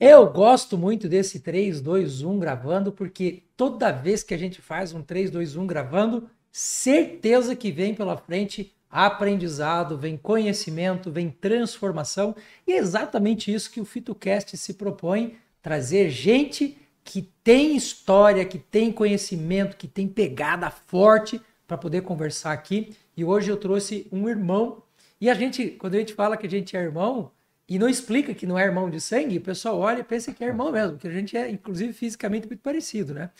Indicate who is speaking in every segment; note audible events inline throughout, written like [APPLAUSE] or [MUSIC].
Speaker 1: Eu gosto muito desse 3, 2, 1 gravando, porque toda vez que a gente faz um 3, 2, 1 gravando, certeza que vem pela frente aprendizado, vem conhecimento, vem transformação. E é exatamente isso que o FitoCast se propõe: trazer gente que tem história, que tem conhecimento, que tem pegada forte para poder conversar aqui. E hoje eu trouxe um irmão. E a gente, quando a gente fala que a gente é irmão, e não explica que não é irmão de sangue, o pessoal olha e pensa que é irmão uhum. mesmo, que a gente é, inclusive, fisicamente muito parecido, né?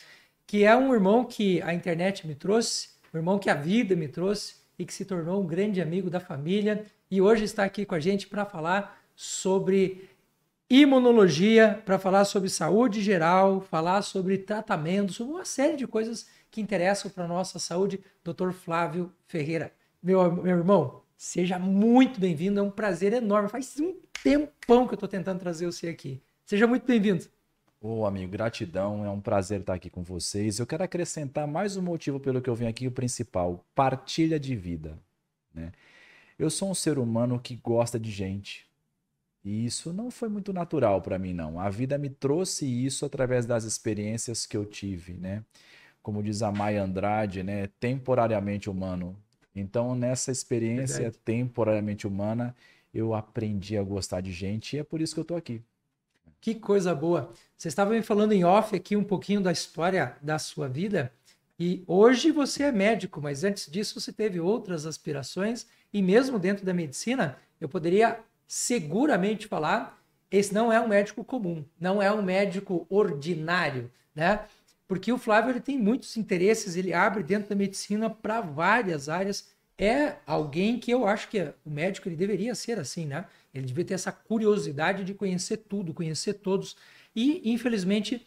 Speaker 1: Que é um irmão que a internet me trouxe, um irmão que a vida me trouxe e que se tornou um grande amigo da família e hoje está aqui com a gente para falar sobre imunologia, para falar sobre saúde geral, falar sobre tratamentos, sobre uma série de coisas que interessam para a nossa saúde, Dr. Flávio Ferreira. Meu, meu irmão, seja muito bem-vindo, é um prazer enorme. Faz um tempão que eu estou tentando trazer você aqui.
Speaker 2: Seja muito bem-vindo. Ô, oh, amigo, gratidão. É um prazer estar aqui com vocês. Eu quero acrescentar mais um motivo pelo que eu vim aqui, o principal: partilha de vida. Né? Eu sou um ser humano que gosta de gente. E isso não foi muito natural para mim, não. A vida me trouxe isso através das experiências que eu tive, né? Como diz a Maia Andrade, né? Temporariamente humano. Então, nessa experiência Verdade. temporariamente humana, eu aprendi a gostar de gente e é por isso que eu estou aqui. Que coisa boa! Você estava me falando em off aqui um pouquinho da história da sua vida
Speaker 1: e hoje você é médico, mas antes disso você teve outras aspirações e mesmo dentro da medicina eu poderia seguramente falar esse não é um médico comum, não é um médico ordinário, né? Porque o Flávio ele tem muitos interesses, ele abre dentro da medicina para várias áreas é alguém que eu acho que o médico ele deveria ser assim, né? Ele deveria ter essa curiosidade de conhecer tudo, conhecer todos. E, infelizmente,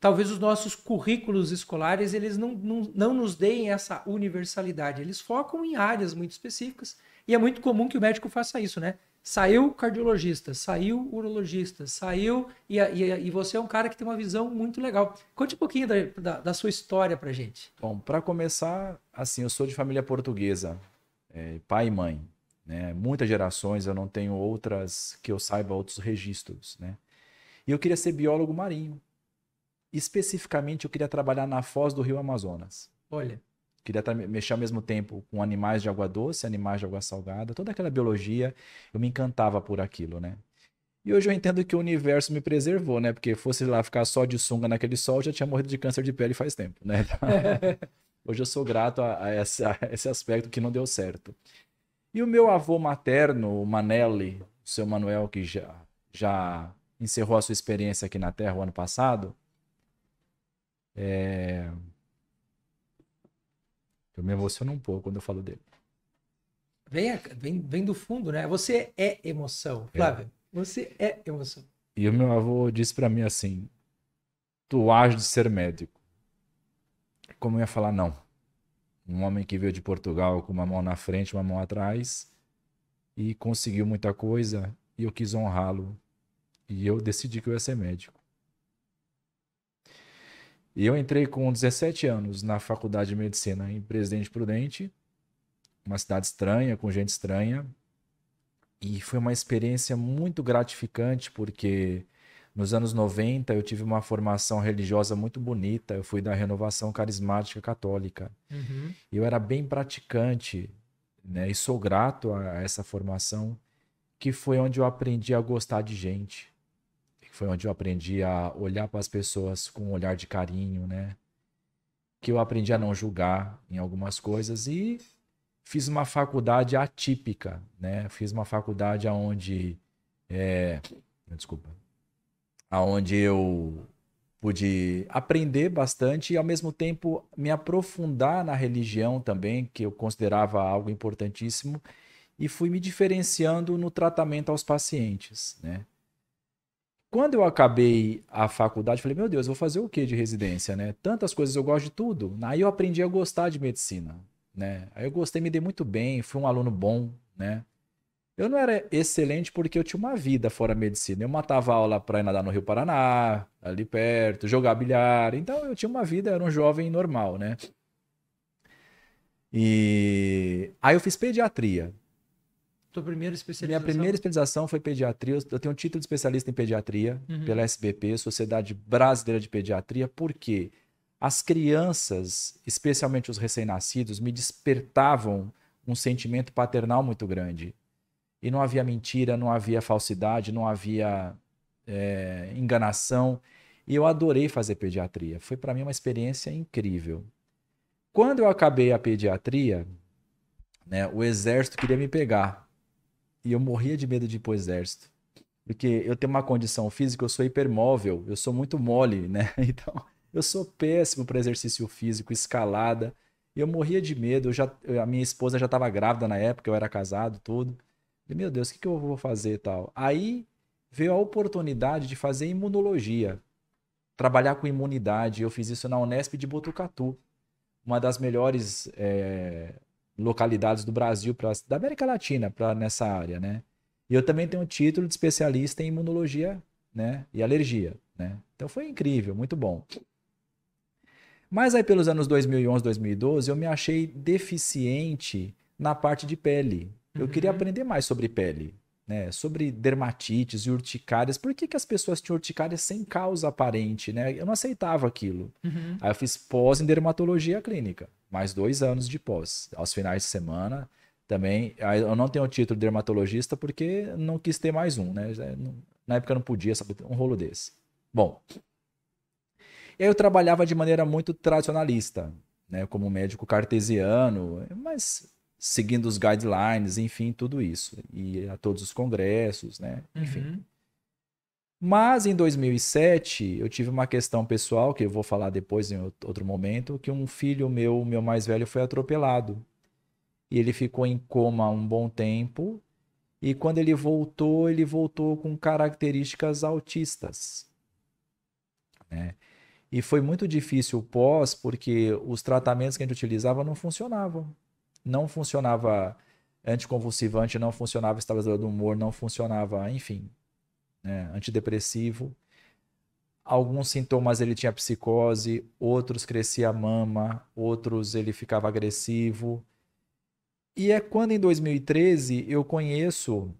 Speaker 1: talvez os nossos currículos escolares eles não, não, não nos deem essa universalidade. Eles focam em áreas muito específicas e é muito comum que o médico faça isso, né? Saiu cardiologista, saiu urologista, saiu. E, e, e você é um cara que tem uma visão muito legal. Conte um pouquinho da, da, da sua história pra gente.
Speaker 2: Bom, para começar, assim, eu sou de família portuguesa é, pai e mãe. Né? Muitas gerações, eu não tenho outras que eu saiba outros registros. Né? E eu queria ser biólogo marinho. Especificamente, eu queria trabalhar na foz do rio Amazonas. Olha. Queria mexer ao mesmo tempo com animais de água doce, animais de água salgada, toda aquela biologia. Eu me encantava por aquilo, né? E hoje eu entendo que o universo me preservou, né? Porque fosse lá ficar só de sunga naquele sol, já tinha morrido de câncer de pele faz tempo, né? [LAUGHS] Hoje eu sou grato a, a, [LAUGHS] a esse aspecto que não deu certo. E o meu avô materno, o Manelli, o seu Manuel, que já, já encerrou a sua experiência aqui na Terra o ano passado, é... eu me emociono um pouco quando eu falo dele.
Speaker 1: Vem, vem, vem do fundo, né? Você é emoção, Flávio. É. Você é emoção.
Speaker 2: E o meu avô disse para mim assim: Tu has de ser médico como eu ia falar não. Um homem que veio de Portugal com uma mão na frente, uma mão atrás e conseguiu muita coisa e eu quis honrá-lo e eu decidi que eu ia ser médico. E eu entrei com 17 anos na faculdade de medicina em Presidente Prudente, uma cidade estranha, com gente estranha. E foi uma experiência muito gratificante, porque nos anos 90, eu tive uma formação religiosa muito bonita. Eu fui da renovação carismática católica. Uhum. Eu era bem praticante, né? E sou grato a essa formação, que foi onde eu aprendi a gostar de gente. Foi onde eu aprendi a olhar para as pessoas com um olhar de carinho, né? Que eu aprendi a não julgar em algumas coisas e fiz uma faculdade atípica, né? Fiz uma faculdade onde. É... Eh, desculpa aonde eu pude aprender bastante e ao mesmo tempo me aprofundar na religião também, que eu considerava algo importantíssimo, e fui me diferenciando no tratamento aos pacientes, né? Quando eu acabei a faculdade, falei, meu Deus, vou fazer o que de residência, né? Tantas coisas, eu gosto de tudo. Aí eu aprendi a gostar de medicina, né? Aí eu gostei, me dei muito bem, fui um aluno bom, né? Eu não era excelente porque eu tinha uma vida fora medicina. Eu matava aula para ir nadar no Rio Paraná, ali perto, jogar bilhar. Então eu tinha uma vida, era um jovem normal, né? E aí eu fiz pediatria.
Speaker 1: Tua primeira especialização? Minha primeira
Speaker 2: especialização foi pediatria. Eu tenho um título de especialista em pediatria uhum. pela SBP, Sociedade Brasileira de Pediatria, porque as crianças, especialmente os recém-nascidos, me despertavam um sentimento paternal muito grande e não havia mentira, não havia falsidade, não havia é, enganação. E eu adorei fazer pediatria. Foi para mim uma experiência incrível. Quando eu acabei a pediatria, né, o exército queria me pegar. E eu morria de medo de ir pro exército. Porque eu tenho uma condição física, eu sou hipermóvel, eu sou muito mole, né? [LAUGHS] Então, eu sou péssimo para exercício físico, escalada. Eu morria de medo, eu já, a minha esposa já estava grávida na época, eu era casado, tudo. Meu Deus, o que, que eu vou fazer e tal? Aí veio a oportunidade de fazer imunologia, trabalhar com imunidade. Eu fiz isso na Unesp de Botucatu, uma das melhores é, localidades do Brasil, pra, da América Latina, pra, nessa área, né? E eu também tenho o título de especialista em imunologia né, e alergia, né? Então foi incrível, muito bom. Mas aí pelos anos 2011, 2012, eu me achei deficiente na parte de pele. Eu queria uhum. aprender mais sobre pele, né? Sobre dermatites e urticárias. Por que, que as pessoas tinham urticárias sem causa aparente, né? Eu não aceitava aquilo. Uhum. Aí eu fiz pós em dermatologia clínica. Mais dois anos de pós. Aos finais de semana também. Eu não tenho o título de dermatologista porque não quis ter mais um, né? Na época eu não podia, sabe? Um rolo desse. Bom. E eu trabalhava de maneira muito tradicionalista, né? Como médico cartesiano, mas seguindo os guidelines, enfim, tudo isso. E a todos os congressos, né? Enfim. Uhum. Mas em 2007, eu tive uma questão pessoal, que eu vou falar depois em outro momento, que um filho meu, meu mais velho, foi atropelado. E ele ficou em coma um bom tempo. E quando ele voltou, ele voltou com características autistas. Né? E foi muito difícil o pós, porque os tratamentos que a gente utilizava não funcionavam não funcionava anticonvulsivante, não funcionava estabilizador do humor, não funcionava, enfim, né, antidepressivo. Alguns sintomas ele tinha psicose, outros crescia a mama, outros ele ficava agressivo. E é quando em 2013 eu conheço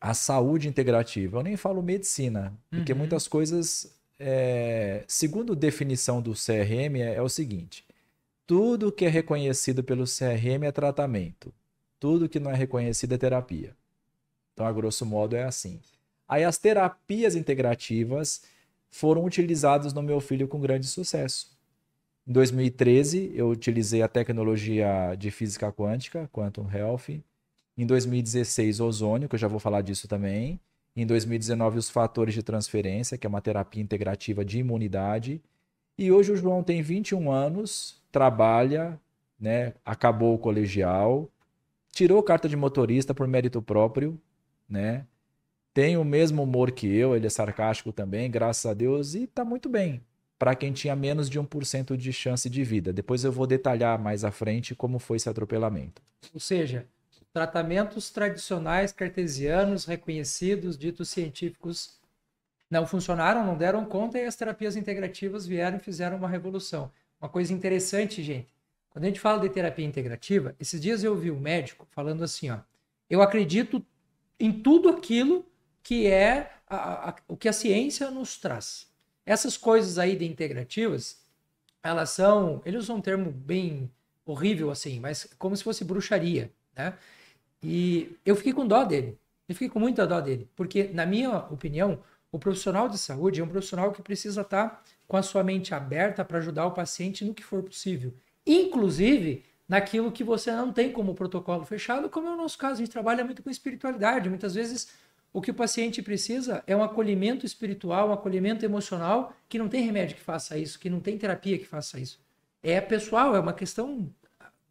Speaker 2: a saúde integrativa. Eu nem falo medicina, uhum. porque muitas coisas, é... segundo definição do CRM, é, é o seguinte: tudo que é reconhecido pelo CRM é tratamento. Tudo que não é reconhecido é terapia. Então, a grosso modo, é assim. Aí, as terapias integrativas foram utilizadas no meu filho com grande sucesso. Em 2013, eu utilizei a tecnologia de física quântica, Quantum Health. Em 2016, ozônio, que eu já vou falar disso também. Em 2019, os fatores de transferência, que é uma terapia integrativa de imunidade. E hoje o João tem 21 anos, trabalha, né, acabou o colegial, tirou carta de motorista por mérito próprio, né? Tem o mesmo humor que eu, ele é sarcástico também, graças a Deus, e está muito bem. Para quem tinha menos de 1% de chance de vida. Depois eu vou detalhar mais à frente como foi esse atropelamento.
Speaker 1: Ou seja, tratamentos tradicionais cartesianos reconhecidos, ditos científicos, não funcionaram, não deram conta e as terapias integrativas vieram e fizeram uma revolução uma coisa interessante, gente. Quando a gente fala de terapia integrativa, esses dias eu ouvi um médico falando assim, ó, eu acredito em tudo aquilo que é a, a, o que a ciência nos traz. Essas coisas aí de integrativas, elas são, ele usa um termo bem horrível assim, mas como se fosse bruxaria, né? E eu fiquei com dó dele. Eu fiquei com muita dó dele, porque na minha opinião, o profissional de saúde é um profissional que precisa estar tá com a sua mente aberta para ajudar o paciente no que for possível, inclusive naquilo que você não tem como protocolo fechado, como é o nosso caso, a gente trabalha muito com espiritualidade. Muitas vezes o que o paciente precisa é um acolhimento espiritual, um acolhimento emocional, que não tem remédio que faça isso, que não tem terapia que faça isso. É pessoal, é uma questão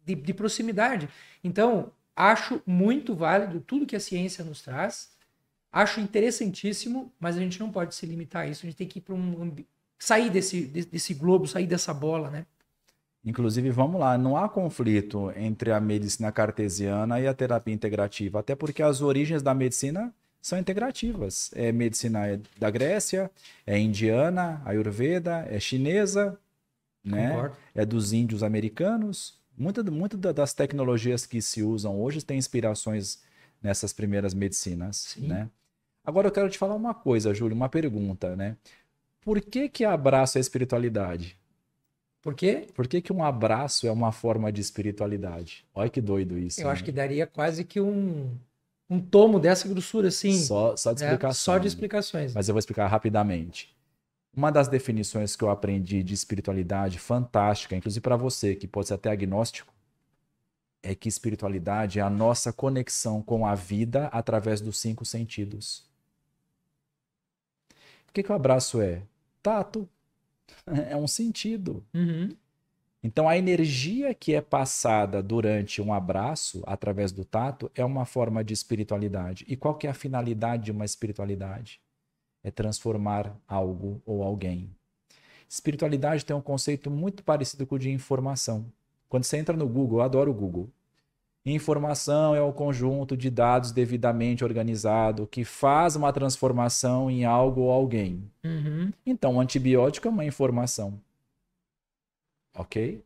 Speaker 1: de, de proximidade. Então, acho muito válido tudo que a ciência nos traz Acho interessantíssimo, mas a gente não pode se limitar a isso. A gente tem que ir para um sair desse, desse globo, sair dessa bola, né?
Speaker 2: Inclusive, vamos lá, não há conflito entre a medicina cartesiana e a terapia integrativa, até porque as origens da medicina são integrativas. É medicina da Grécia, é indiana, ayurveda, é chinesa, né? é dos índios americanos. Muitas muita das tecnologias que se usam hoje têm inspirações nessas primeiras medicinas, Sim. né? Agora eu quero te falar uma coisa, Júlio, uma pergunta, né? Por que que abraço é espiritualidade? Por quê? Por que, que um abraço é uma forma de espiritualidade? Olha que doido isso. Eu né? acho que
Speaker 1: daria quase que um, um tomo dessa grossura, assim. Só, só de né? explicações. É, só de explicações.
Speaker 2: Mas eu vou explicar rapidamente. Uma das definições que eu aprendi de espiritualidade fantástica, inclusive para você que pode ser até agnóstico, é que espiritualidade é a nossa conexão com a vida através dos cinco sentidos que, que o abraço é? Tato. [LAUGHS] É um sentido. Uhum. Então, a energia que é passada durante um abraço, através do tato, é uma forma de espiritualidade. E qual que é a finalidade de uma espiritualidade? É transformar algo ou alguém. Espiritualidade tem um conceito muito parecido com o de informação. Quando você entra no Google, eu adoro o Google. Informação é o conjunto de dados devidamente organizado que faz uma transformação em algo ou alguém. Uhum. Então, um antibiótico é uma informação. Ok?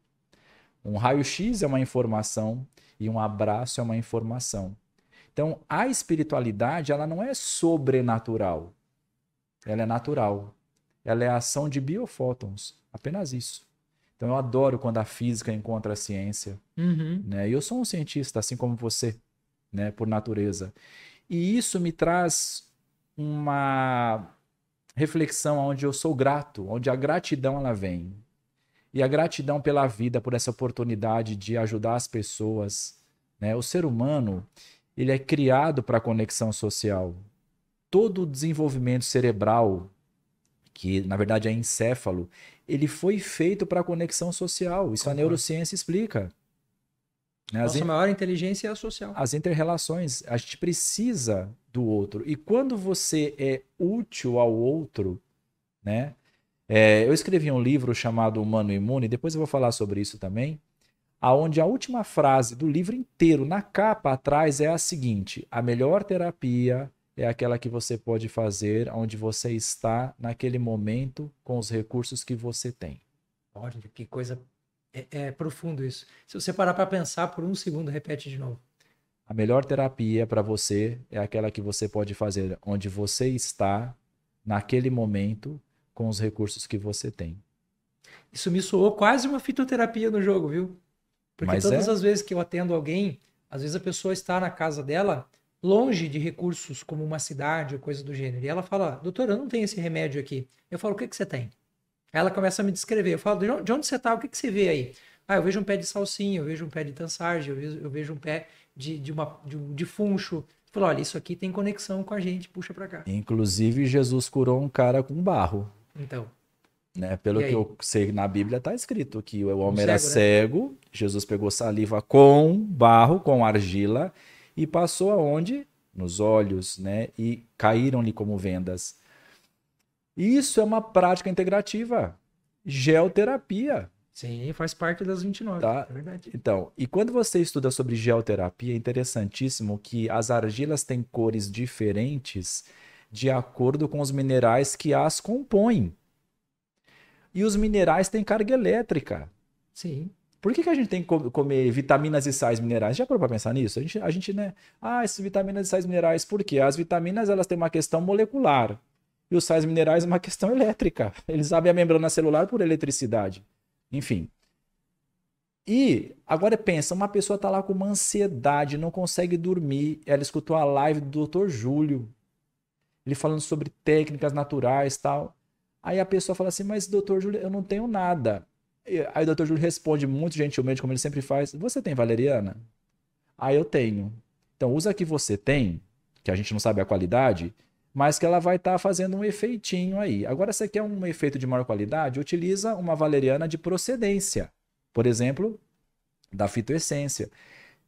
Speaker 2: Um raio-x é uma informação e um abraço é uma informação. Então, a espiritualidade, ela não é sobrenatural. Ela é natural. Ela é a ação de biofótons. Apenas isso. Então eu adoro quando a física encontra a ciência. Uhum. Né? E eu sou um cientista, assim como você, né? por natureza. E isso me traz uma reflexão onde eu sou grato, onde a gratidão ela vem. E a gratidão pela vida, por essa oportunidade de ajudar as pessoas. Né? O ser humano ele é criado para a conexão social. Todo o desenvolvimento cerebral, que na verdade é encéfalo, ele foi feito para conexão social. Isso Como a neurociência é? explica. Né? Nossa in...
Speaker 1: maior inteligência é a social.
Speaker 2: As interrelações. A gente precisa do outro. E quando você é útil ao outro, né? É, eu escrevi um livro chamado Humano Imune, depois eu vou falar sobre isso também, aonde a última frase do livro inteiro, na capa atrás, é a seguinte: a melhor terapia é aquela que você pode fazer onde você está naquele momento com os recursos que você tem.
Speaker 1: Olha, que coisa é, é profundo isso. Se você parar para pensar por um segundo, repete de novo.
Speaker 2: A melhor terapia para você é aquela que você pode fazer onde você está naquele momento com os recursos que você tem.
Speaker 1: Isso me soou quase uma fitoterapia no jogo, viu?
Speaker 2: Porque Mas todas é... as
Speaker 1: vezes que eu atendo alguém, às vezes a pessoa está na casa dela, longe de recursos como uma cidade ou coisa do gênero. E ela fala, doutora, eu não tenho esse remédio aqui. Eu falo, o que, que você tem? Ela começa a me descrever. Eu falo, de onde você tá? O que, que você vê aí? Ah, eu vejo um pé de salsinha, eu vejo um pé de tansarge, eu vejo, eu vejo um pé de, de, uma, de, de funcho. Falou, olha, isso aqui tem conexão com a gente, puxa para cá.
Speaker 2: Inclusive, Jesus curou um cara com barro. Então. Né? Pelo que eu sei, na Bíblia está escrito que o homem um cego, era cego, né? Jesus pegou saliva com barro, com argila, e passou aonde? Nos olhos, né? E caíram-lhe como vendas. Isso é uma prática integrativa. Geoterapia. Sim, faz parte das 29. Tá? É verdade. Então, e quando você estuda sobre geoterapia, é interessantíssimo que as argilas têm cores diferentes de acordo com os minerais que as compõem. E os minerais têm carga elétrica. Sim. Por que, que a gente tem que comer vitaminas e sais minerais? Já parou para pensar nisso? A gente, a gente, né? Ah, essas vitaminas e sais minerais, por quê? As vitaminas elas têm uma questão molecular e os sais minerais é uma [LAUGHS] questão elétrica. Eles abrem a membrana celular por eletricidade. Enfim. E agora pensa, uma pessoa está lá com uma ansiedade, não consegue dormir. Ela escutou a live do Dr. Júlio, ele falando sobre técnicas naturais, tal. Aí a pessoa fala assim: "Mas doutor Júlio, eu não tenho nada". Aí o doutor Júlio responde muito gentilmente, como ele sempre faz: Você tem valeriana? Aí ah, eu tenho. Então usa a que você tem, que a gente não sabe a qualidade, mas que ela vai estar tá fazendo um efeitinho aí. Agora, se quer um efeito de maior qualidade, utiliza uma valeriana de procedência. Por exemplo, da fitoessência.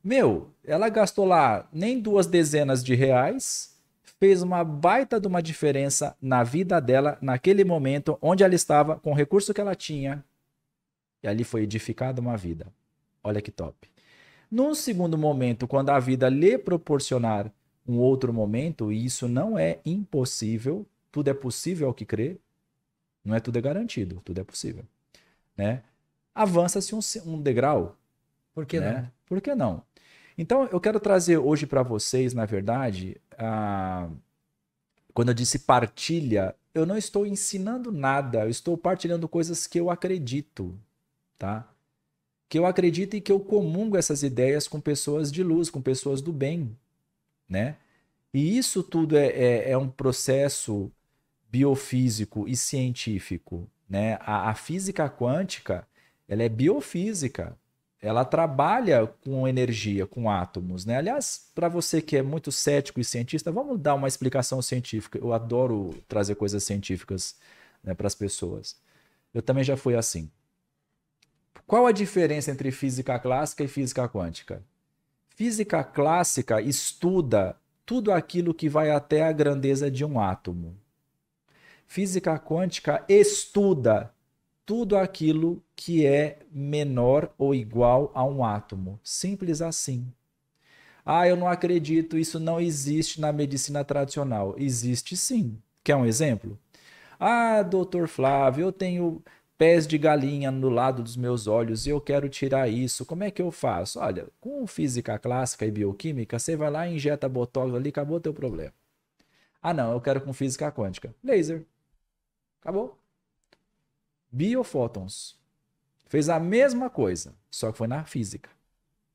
Speaker 2: Meu, ela gastou lá nem duas dezenas de reais, fez uma baita de uma diferença na vida dela naquele momento onde ela estava, com o recurso que ela tinha, e ali foi edificada uma vida. Olha que top. Num segundo momento, quando a vida lhe proporcionar um outro momento, e isso não é impossível, tudo é possível ao que crê, não é tudo é garantido, tudo é possível. Né? Avança-se um, um, degrau. Por que né? não? Por que não? Então, eu quero trazer hoje para vocês, na verdade, a... quando eu disse partilha, eu não estou ensinando nada, eu estou partilhando coisas que eu acredito, tá? Que eu acredito e que eu comungo essas ideias com pessoas de luz, com pessoas do bem, né? E isso tudo é, é, é um processo biofísico e científico, né? A, a física quântica, ela é biofísica, ela trabalha com energia, com átomos, né? Aliás, para você que é muito cético e cientista, vamos dar uma explicação científica. Eu adoro trazer coisas científicas né, para as pessoas. Eu também já fui assim. Qual a diferença entre física clássica e física quântica? Física clássica estuda tudo aquilo que vai até a grandeza de um átomo. Física quântica estuda tudo aquilo que é menor ou igual a um átomo. Simples assim. Ah, eu não acredito, isso não existe na medicina tradicional. Existe sim. Quer um exemplo? Ah, doutor Flávio, eu tenho pés de galinha no lado dos meus olhos e eu quero tirar isso. Como é que eu faço? Olha, com física clássica e bioquímica, você vai lá, injeta botox ali, acabou teu problema. Ah, não, eu quero com física quântica. Laser. Acabou. Biofótons. Fez a mesma coisa, só que foi na física.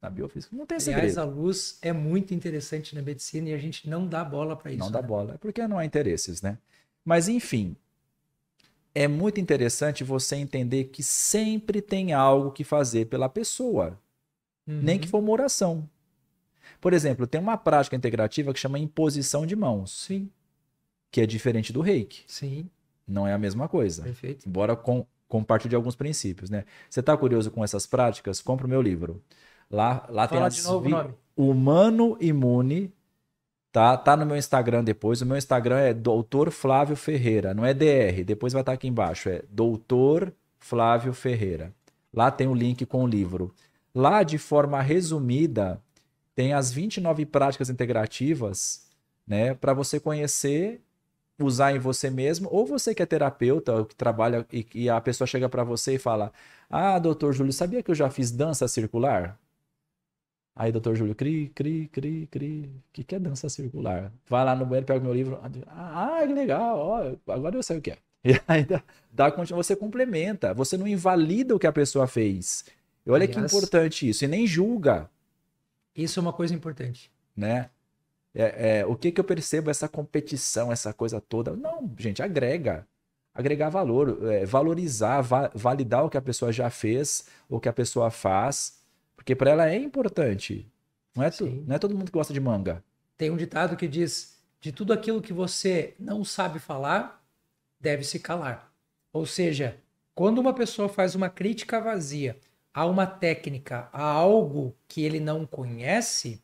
Speaker 2: Na biofísica. Não tem segredo. Aliás, a
Speaker 1: luz é muito interessante na medicina e a
Speaker 2: gente não dá bola para isso. Não né? dá bola. É porque não há interesses, né? Mas, enfim, é muito interessante você entender que sempre tem algo que fazer pela pessoa, uhum. nem que uhum. for uma oração. Por exemplo, tem uma prática integrativa que chama imposição de mãos. Sim. Que é diferente do reiki. Sim. Não é a mesma coisa. Perfeito. Embora com, compartilhe alguns princípios, né? Você está curioso com essas práticas? Compra o meu livro. Lá, lá Fala tem a de novo vi... o nome. Humano Imune Tá, tá no meu Instagram depois. O meu Instagram é Doutor Flávio Ferreira, não é DR, depois vai estar aqui embaixo. É Doutor Flávio Ferreira. Lá tem o um link com o livro. Lá, de forma resumida, tem as 29 práticas integrativas né, para você conhecer, usar em você mesmo. Ou você que é terapeuta, ou que trabalha e, e a pessoa chega para você e fala: Ah, doutor Júlio, sabia que eu já fiz dança circular? Aí doutor Júlio, cri, cri, cri, cri. O que, que é dança circular? Vai lá no banheiro, pega o meu livro. Ah, que legal, ó, agora eu sei o que é. [LAUGHS] E aí dá, você complementa, você não invalida o que a pessoa fez. E olha Aliás, que importante isso, e nem julga.
Speaker 1: Isso é uma coisa importante.
Speaker 2: Né? É, é, o que, que eu percebo, essa competição, essa coisa toda? Não, gente, agrega. Agregar valor, é, valorizar, va validar o que a pessoa já fez, o que a pessoa faz porque para ela é importante. Não é, tu, não é todo mundo que gosta de manga. Tem um
Speaker 1: ditado que diz: de tudo aquilo que você não sabe falar, deve se calar. Ou seja, quando uma pessoa faz uma crítica vazia a uma técnica, a algo que ele não conhece,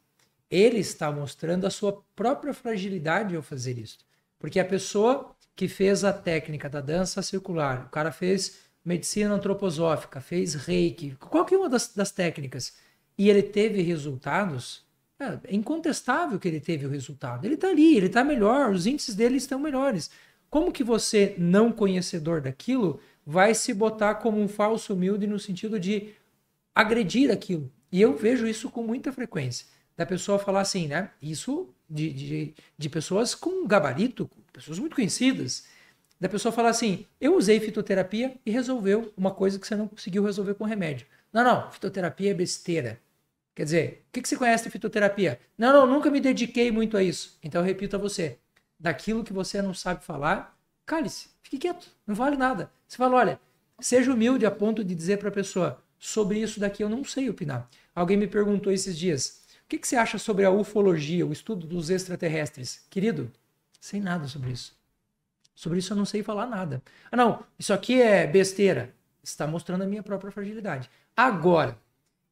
Speaker 1: ele está mostrando a sua própria fragilidade ao fazer isso. Porque a pessoa que fez a técnica da dança circular, o cara fez medicina antroposófica, fez reiki, qualquer uma das, das técnicas, e ele teve resultados, é, é incontestável que ele teve o resultado. Ele está ali, ele está melhor, os índices dele estão melhores. Como que você, não conhecedor daquilo, vai se botar como um falso humilde no sentido de agredir aquilo? E eu vejo isso com muita frequência. Da pessoa falar assim, né? Isso de, de, de pessoas com gabarito, pessoas muito conhecidas da pessoa falar assim: eu usei fitoterapia e resolveu uma coisa que você não conseguiu resolver com remédio. Não, não, fitoterapia é besteira. Quer dizer, o que, que você conhece de fitoterapia? Não, não, nunca me dediquei muito a isso. Então eu repito a você: daquilo que você não sabe falar, cale-se, fique quieto, não vale nada. Você fala: olha, seja humilde a ponto de dizer para a pessoa: sobre isso daqui eu não sei opinar. Alguém me perguntou esses dias: o que, que você acha sobre a ufologia, o estudo dos extraterrestres? Querido, sem nada sobre isso. Sobre isso eu não sei falar nada. Ah, não, isso aqui é besteira. Está mostrando a minha própria fragilidade. Agora,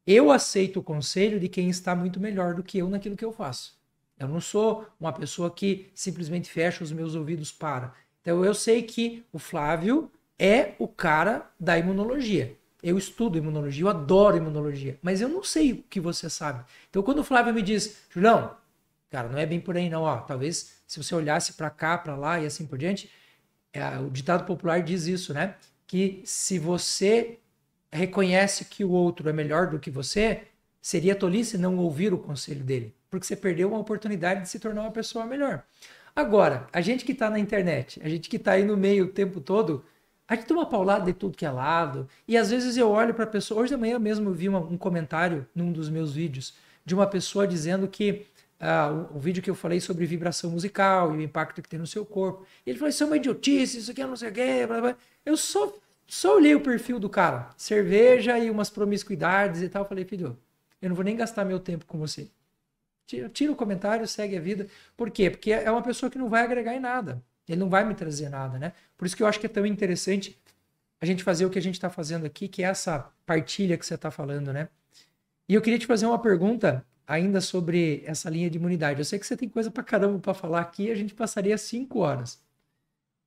Speaker 1: eu aceito o conselho de quem está muito melhor do que eu naquilo que eu faço. Eu não sou uma pessoa que simplesmente fecha os meus ouvidos para. Então eu sei que o Flávio é o cara da imunologia. Eu estudo imunologia, eu adoro imunologia, mas eu não sei o que você sabe. Então quando o Flávio me diz, Julião, cara, não é bem por aí não, ó, talvez se você olhasse para cá, para lá e assim por diante, é, o ditado popular diz isso, né? Que se você reconhece que o outro é melhor do que você, seria tolice não ouvir o conselho dele, porque você perdeu uma oportunidade de se tornar uma pessoa melhor. Agora, a gente que está na internet, a gente que está aí no meio o tempo todo, a gente toma paulada de tudo que é lado. E às vezes eu olho para a pessoa. Hoje de manhã mesmo eu vi uma, um comentário num dos meus vídeos de uma pessoa dizendo que ah, o, vídeo que eu falei sobre vibração musical e o impacto que tem no seu corpo. E ele falou: Isso é uma idiotice, isso aqui é não sei o quê. Blá, blá. Eu só, só olhei o perfil do cara, cerveja e umas promiscuidades e tal. Eu falei: Filho, eu não vou nem gastar meu tempo com você. Tira, tira o comentário, segue a vida. Por quê? Porque é uma pessoa que não vai agregar em nada. Ele não vai me trazer nada, né? Por isso que eu acho que é tão interessante a gente fazer o que a gente está fazendo aqui, que é essa partilha que você está falando, né? E eu queria te fazer uma pergunta ainda sobre essa linha de imunidade. Eu sei que você tem coisa pra caramba para falar aqui, a gente passaria cinco horas.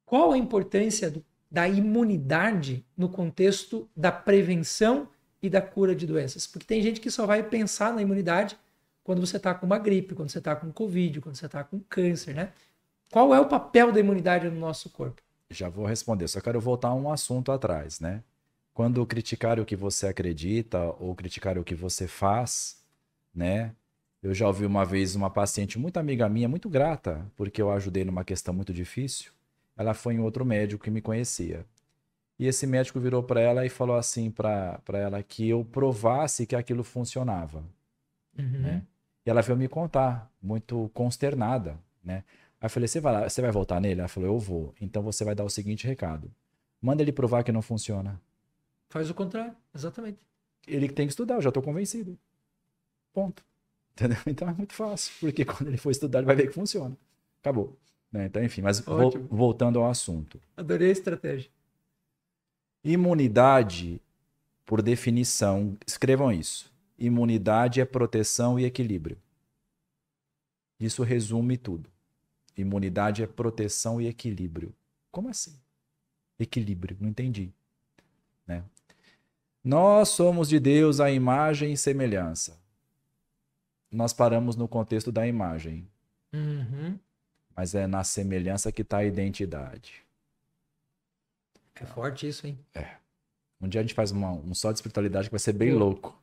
Speaker 1: Qual a importância do, da imunidade no contexto da prevenção e da cura de doenças? Porque tem gente que só vai pensar na imunidade quando você está com uma gripe, quando você está com Covid, quando você está com câncer, né? Qual é o papel da imunidade no nosso corpo?
Speaker 2: Já vou responder, só quero voltar a um assunto atrás, né? Quando criticar o que você acredita ou criticar o que você faz, né? Eu já ouvi uma vez uma paciente muito amiga minha, muito grata, porque eu ajudei numa questão muito difícil. Ela foi em outro médico que me conhecia. E esse médico virou para ela e falou assim para ela que eu provasse que aquilo funcionava. Uhum. Né? E ela veio me contar, muito consternada, né? Aí eu falei, você vai, lá, você vai voltar nele? Ela falou, eu vou. Então você vai dar o seguinte recado. Manda ele provar que não funciona.
Speaker 1: Faz o contrário, exatamente.
Speaker 2: Ele tem que estudar, eu já estou convencido. Ponto. [LAUGHS] Entendeu? Então é muito fácil, porque [LAUGHS] quando ele for estudar, ele vai ver que funciona. Acabou. Né? Então, enfim, mas vo voltando ao assunto.
Speaker 1: Adorei a estratégia.
Speaker 2: Imunidade, por definição, escrevam isso. Imunidade é proteção e equilíbrio. Isso resume tudo. Imunidade é proteção e equilíbrio. Como assim? Equilíbrio, não entendi. Né? Nós somos de Deus a imagem e semelhança nós paramos no contexto da imagem.
Speaker 1: Uhum.
Speaker 2: Mas é na semelhança que está a identidade.
Speaker 1: É então, forte isso, hein?
Speaker 2: É. Um dia a gente faz uma, um só de espiritualidade que vai ser bem uhum. louco.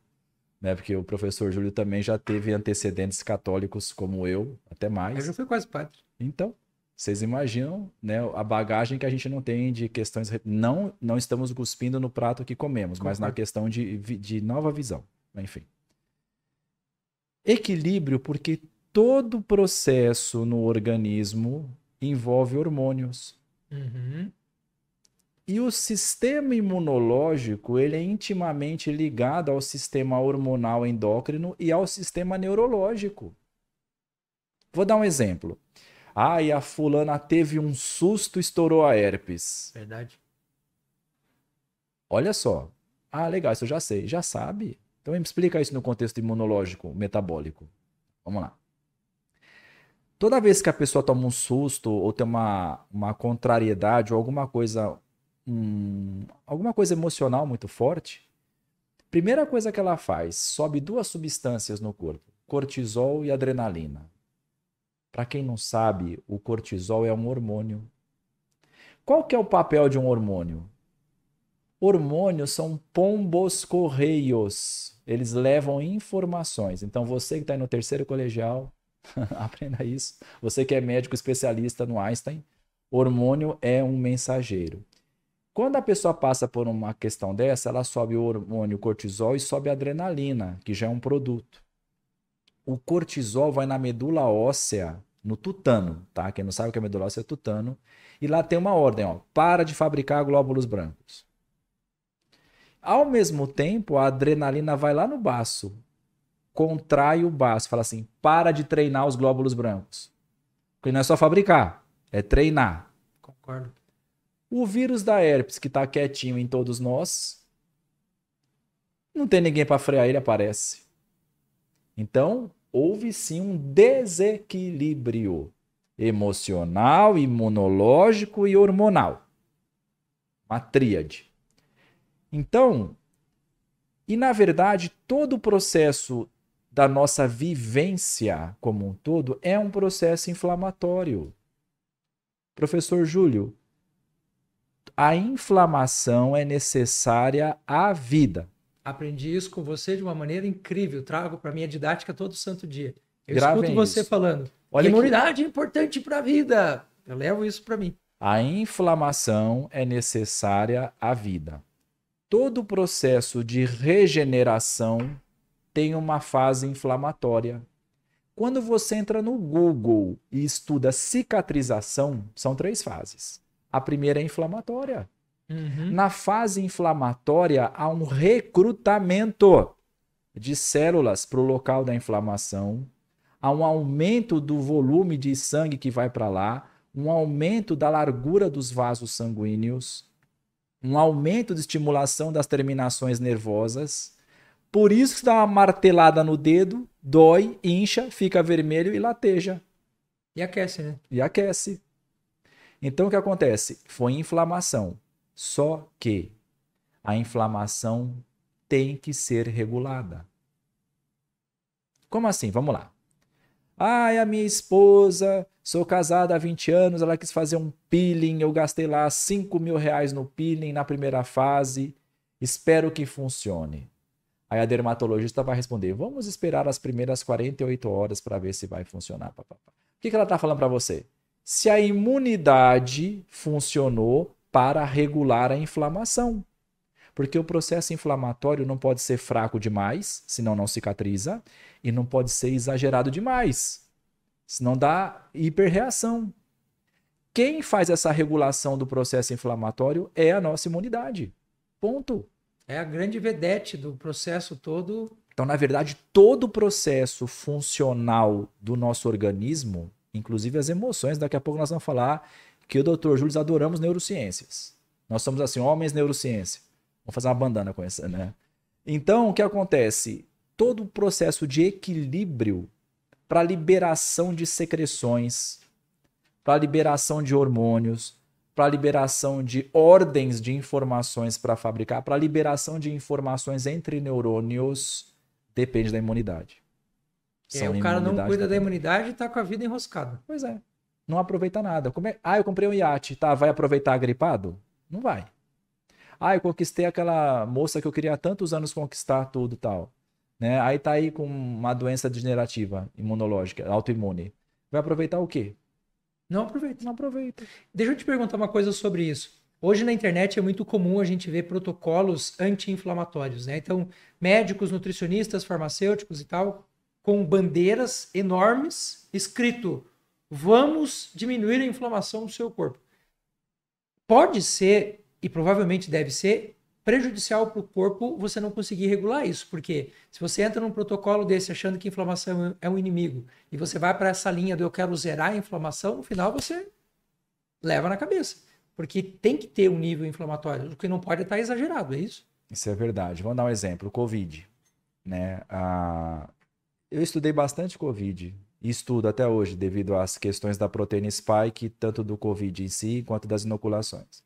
Speaker 2: Né? Porque o professor Júlio também já teve antecedentes católicos como eu, até mais. Eu já fui quase padre. Então, vocês imaginam né, a bagagem que a gente não tem de questões. Não, não estamos cuspindo no prato que comemos, mas na questão de, de nova visão. Né, enfim. Equilíbrio, porque todo processo no organismo envolve hormônios. Uhum. E o sistema imunológico ele é intimamente ligado ao sistema hormonal endócrino e ao sistema neurológico. Vou dar um exemplo. ah e a fulana teve um susto, estourou a herpes. Verdade. Olha só. Ah, legal, isso eu já sei. Já sabe. Então, explica isso no contexto imunológico, metabólico. Vamos lá. Toda vez que a pessoa toma um susto ou tem uma, uma contrariedade ou alguma coisa, alguma coisa emocional muito forte, primeira coisa que ela faz, sobe duas substâncias no corpo, cortisol e adrenalina. Para quem não sabe, o cortisol é um hormônio. Qual que é o papel de um hormônio? Hormônios são pombos correios. Eles levam informações. Então, você que está no terceiro colegial, [LAUGHS] aprenda isso. Você que é médico especialista no Einstein, hormônio é um mensageiro. Quando a pessoa passa por uma questão dessa, ela sobe o hormônio cortisol e sobe a adrenalina, que já é um produto. O cortisol vai na medula óssea, no tutano, tá? Quem não sabe o que é medula óssea é tutano. E lá tem uma ordem, ó. Para de fabricar glóbulos brancos. Ao mesmo tempo, a adrenalina vai lá no baço, contrai o baço, fala assim: para de treinar os glóbulos brancos. Porque não é só fabricar, é treinar. Concordo. O vírus da herpes que está quietinho em todos nós, não tem ninguém para frear ele, aparece. Então, houve sim um desequilíbrio emocional, imunológico e hormonal. Uma tríade. Então, e na verdade, todo o processo da nossa vivência como um todo é um processo inflamatório. Professor Júlio, a inflamação é necessária à vida.
Speaker 1: Aprendi isso com você de uma maneira incrível. Trago para minha didática todo santo dia. Eu Gravem escuto você isso. falando. Olha Imunidade
Speaker 2: que... é importante para a vida. Eu levo isso para mim. A inflamação é necessária à vida todo processo de regeneração tem uma fase inflamatória. Quando você entra no Google e estuda cicatrização, são três fases. A primeira é inflamatória. Uhum. Na fase inflamatória, há um recrutamento de células para o local da inflamação, há um aumento do volume de sangue que vai para lá, um aumento da largura dos vasos sanguíneos, um aumento de estimulação das terminações nervosas. Por isso que dá uma martelada no dedo, dói, incha, fica vermelho e lateja. E aquece, né? E aquece. Então o que acontece? Foi inflamação. Só que a inflamação tem que ser regulada. Como assim? Vamos lá. Ai, a minha esposa, sou casada há 20 anos, ela quis fazer um peeling, eu gastei lá 5 mil reais no peeling na primeira fase, espero que funcione. Aí a dermatologista vai responder: vamos esperar as primeiras 48 horas para ver se vai funcionar. O que ela está falando para você? Se a imunidade funcionou para regular a inflamação. Porque o processo inflamatório não pode ser fraco demais, senão não cicatriza, e não pode ser exagerado demais, senão dá hiperreação. Quem faz essa regulação do processo inflamatório é a nossa imunidade. Ponto.
Speaker 1: É a grande vedete do processo todo.
Speaker 2: Então, na verdade, todo o processo funcional do nosso organismo, inclusive as emoções, daqui a pouco nós vamos falar que o Dr. Júlio adoramos neurociências. Nós somos assim, homens neurociência. Vamos fazer uma bandana com essa, né? Então, o que acontece? Todo o processo de equilíbrio para liberação de secreções, para liberação de hormônios, para liberação de ordens de informações para fabricar, para liberação de informações entre neurônios, depende da imunidade. é, o cara não cuida da
Speaker 1: imunidade e tá com a vida enroscada.
Speaker 2: Pois é. Não aproveita nada. É... Ah, eu comprei um iate. Tá, vai aproveitar gripado? Não vai. Ah, eu conquistei aquela moça que eu queria há tantos anos conquistar tudo tal. Né? Aí tá aí com uma doença degenerativa, imunológica, autoimune. Vai aproveitar o quê?
Speaker 1: Não aproveita. Não aproveita. Deixa eu te perguntar uma coisa sobre isso. Hoje na internet é muito comum a gente ver protocolos anti-inflamatórios, né? Então, médicos, nutricionistas, farmacêuticos e tal, com bandeiras enormes escrito: "Vamos diminuir a inflamação do seu corpo". Pode ser e provavelmente deve ser prejudicial para o corpo você não conseguir regular isso, porque se você entra num protocolo desse achando que inflamação é um inimigo e você vai para essa linha do eu quero zerar a inflamação, no final você leva na cabeça, porque tem que ter um nível inflamatório, o que não pode estar
Speaker 2: é tá exagerado, é isso? Isso é verdade. Vamos dar um exemplo, o COVID, né? Ah, eu estudei bastante COVID e estudo até hoje devido às questões da proteína spike, tanto do COVID em si quanto das inoculações.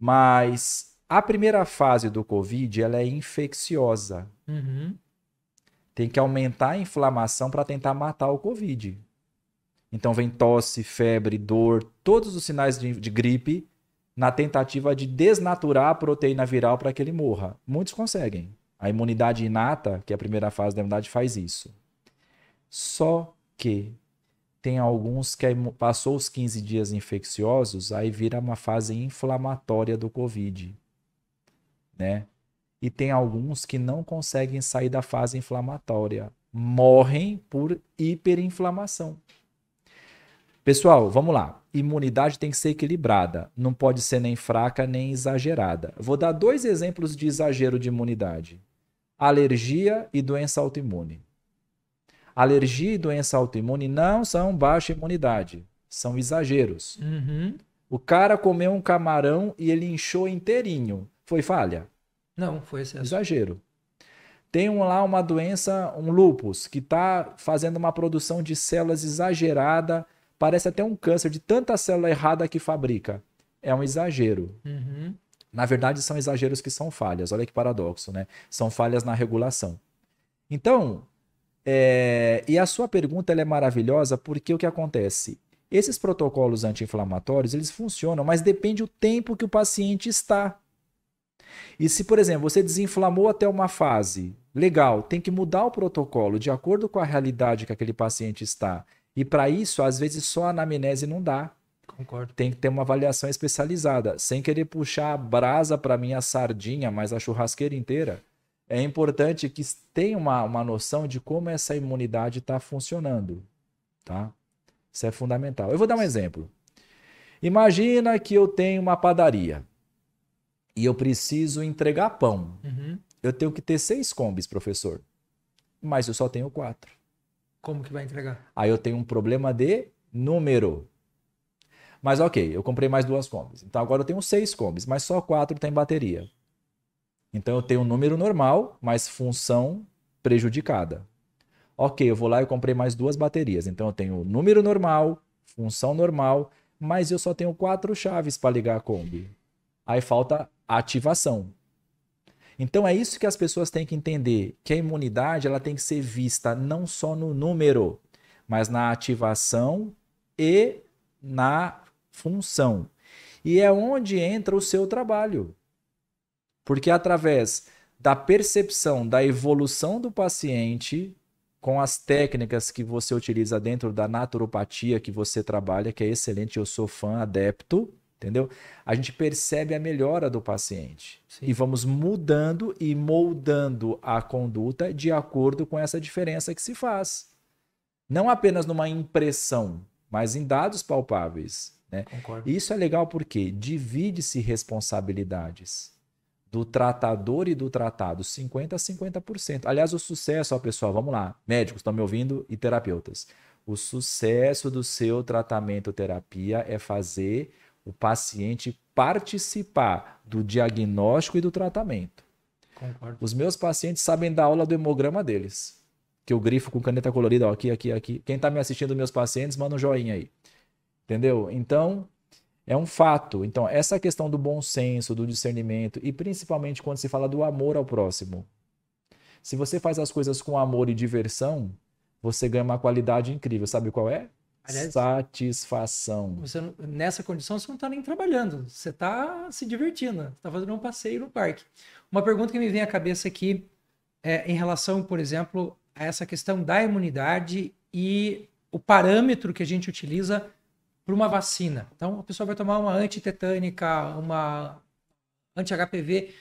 Speaker 2: Mas a primeira fase do Covid ela é infecciosa. Uhum. Tem que aumentar a inflamação para tentar matar o Covid. Então vem tosse, febre, dor, todos os sinais de, de gripe na tentativa de desnaturar a proteína viral para que ele morra. Muitos conseguem. A imunidade inata, que é a primeira fase da imunidade, faz isso. Só que tem alguns que passou os 15 dias infecciosos, aí vira uma fase inflamatória do COVID, né? E tem alguns que não conseguem sair da fase inflamatória, morrem por hiperinflamação. Pessoal, vamos lá. Imunidade tem que ser equilibrada, não pode ser nem fraca nem exagerada. Vou dar dois exemplos de exagero de imunidade: alergia e doença autoimune. Alergia e doença autoimune não são baixa imunidade, são exageros. Uhum. O cara comeu um camarão e ele inchou inteirinho. Foi falha? Não, foi excesso. Exagero. Tem um, lá uma doença, um lupus, que está fazendo uma produção de células exagerada, parece até um câncer de tanta célula errada que fabrica. É um exagero. Uhum. Na verdade, são exageros que são falhas. Olha que paradoxo, né? São falhas na regulação. Então, é, e a sua pergunta é maravilhosa porque o que acontece? Esses protocolos anti-inflamatórios, eles funcionam, mas depende o tempo que o paciente está. E se, por exemplo, você desinflamou até uma fase, legal, tem que mudar o protocolo de acordo com a realidade que aquele paciente está. E para isso, às vezes, só a anamnese não dá. Concordo. Tem que ter uma avaliação especializada, sem querer puxar a brasa para minha sardinha, mas a churrasqueira inteira é importante que tenha uma, uma noção de como essa imunidade está funcionando, tá? Isso é fundamental. Eu vou dar um exemplo. Imagina que eu tenho uma padaria e eu preciso entregar pão. Uhum. Eu tenho que ter seis combis, professor, mas eu só tenho quatro.
Speaker 1: Como que vai entregar?
Speaker 2: Aí eu tenho um problema de número. Mas ok, eu comprei mais duas combis. Então agora eu tenho seis combis, mas só quatro tem bateria. Então eu tenho um número normal, mas função prejudicada. Ok, eu vou lá e comprei mais duas baterias. Então eu tenho número normal, função normal, mas eu só tenho quatro chaves para ligar a Kombi. Aí falta ativação. Então é isso que as pessoas têm que entender, que a imunidade ela tem que ser vista não só no número, mas na ativação e na função. E é onde entra o seu trabalho. Porque através da percepção da evolução do paciente, com as técnicas que você utiliza dentro da naturopatia que você trabalha, que é excelente, eu sou fã, adepto, entendeu? A gente percebe a melhora do paciente Sim. e vamos mudando e moldando a conduta de acordo com essa diferença que se faz. Não apenas numa impressão, mas em dados palpáveis. Né? Isso é legal porque divide-se responsabilidades do tratador e do tratado, 50% a 50%. Aliás, o sucesso, ó, pessoal, vamos lá, médicos estão me ouvindo e terapeutas. O sucesso do seu tratamento terapia é fazer o paciente participar do diagnóstico e do tratamento. Concordo. Os meus pacientes sabem da aula do hemograma deles, que eu grifo com caneta colorida, ó, aqui, aqui, aqui. Quem está me assistindo, meus pacientes, manda um joinha aí. Entendeu? Então, é um fato. Então, essa questão do bom senso, do discernimento e principalmente quando se fala do amor ao próximo. Se você faz as coisas com amor e diversão, você ganha uma qualidade incrível. Sabe qual é? Aliás, Satisfação.
Speaker 1: Você, nessa condição, você não está nem trabalhando. Você está se divertindo. Está fazendo um passeio no parque. Uma pergunta que me vem à cabeça aqui é em relação, por exemplo, a essa questão da imunidade e o parâmetro que a gente utiliza para uma vacina. Então, a pessoa vai tomar uma antitetânica, uma anti-HPV.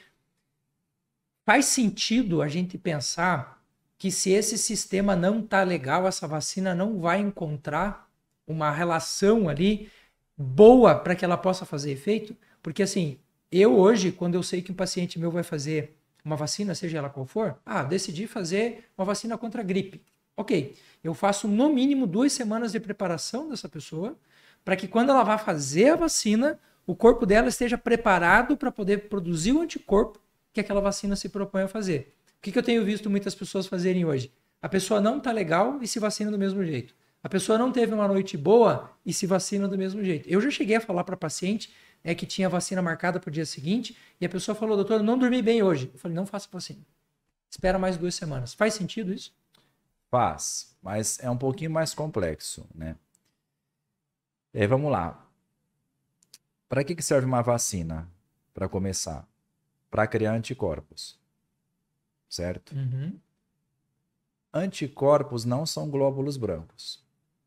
Speaker 1: Faz sentido a gente pensar que se esse sistema não tá legal, essa vacina não vai encontrar uma relação ali boa para que ela possa fazer efeito? Porque assim, eu hoje, quando eu sei que um paciente meu vai fazer uma vacina, seja ela qual for, ah, decidi fazer uma vacina contra a gripe. Ok, eu faço no mínimo duas semanas de preparação dessa pessoa, para que quando ela vá fazer a vacina, o corpo dela esteja preparado para poder produzir o anticorpo que aquela vacina se propõe a fazer. O que, que eu tenho visto muitas pessoas fazerem hoje? A pessoa não está legal e se vacina do mesmo jeito. A pessoa não teve uma noite boa e se vacina do mesmo jeito. Eu já cheguei a falar para paciente né, que tinha vacina marcada para o dia seguinte e a pessoa falou, doutor, não dormi bem hoje. Eu falei, não faça vacina. Espera mais duas semanas. Faz
Speaker 2: sentido isso? Faz, mas é um pouquinho mais complexo, né? É, vamos lá. Para que, que serve uma vacina? Para começar, para criar anticorpos, certo? Uhum. Anticorpos não são glóbulos brancos.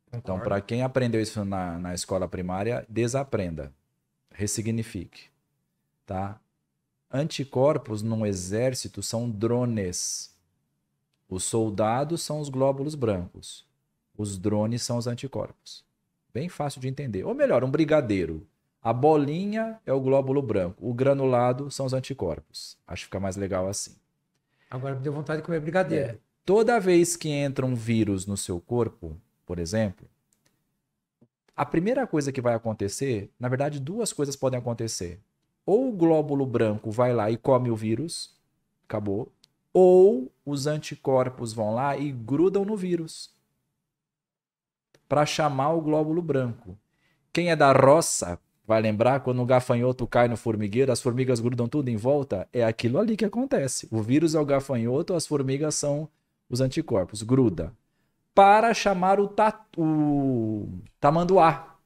Speaker 2: Então, Concordo. Então, para quem aprendeu isso na, na escola primária, desaprenda, ressignifique, tá? Anticorpos num exército são drones. Os soldados são os glóbulos brancos. Os drones são os anticorpos. Bem fácil de entender. Ou melhor, um brigadeiro. A bolinha é o glóbulo branco, o granulado são os anticorpos. Acho que fica mais legal assim.
Speaker 1: Agora me deu vontade de comer brigadeiro. É.
Speaker 2: Toda vez que entra um vírus no seu corpo, por exemplo, a primeira coisa que vai acontecer, na verdade, duas coisas podem acontecer. Ou o glóbulo branco vai lá e come o vírus, acabou, ou os anticorpos vão lá e grudam no vírus para chamar o glóbulo branco. Quem é da roça vai lembrar quando o gafanhoto cai no formigueiro, as formigas grudam tudo em volta? É aquilo ali que acontece. O vírus é o gafanhoto, as formigas são os anticorpos. Gruda. Para chamar o, tatu, o tamanduá.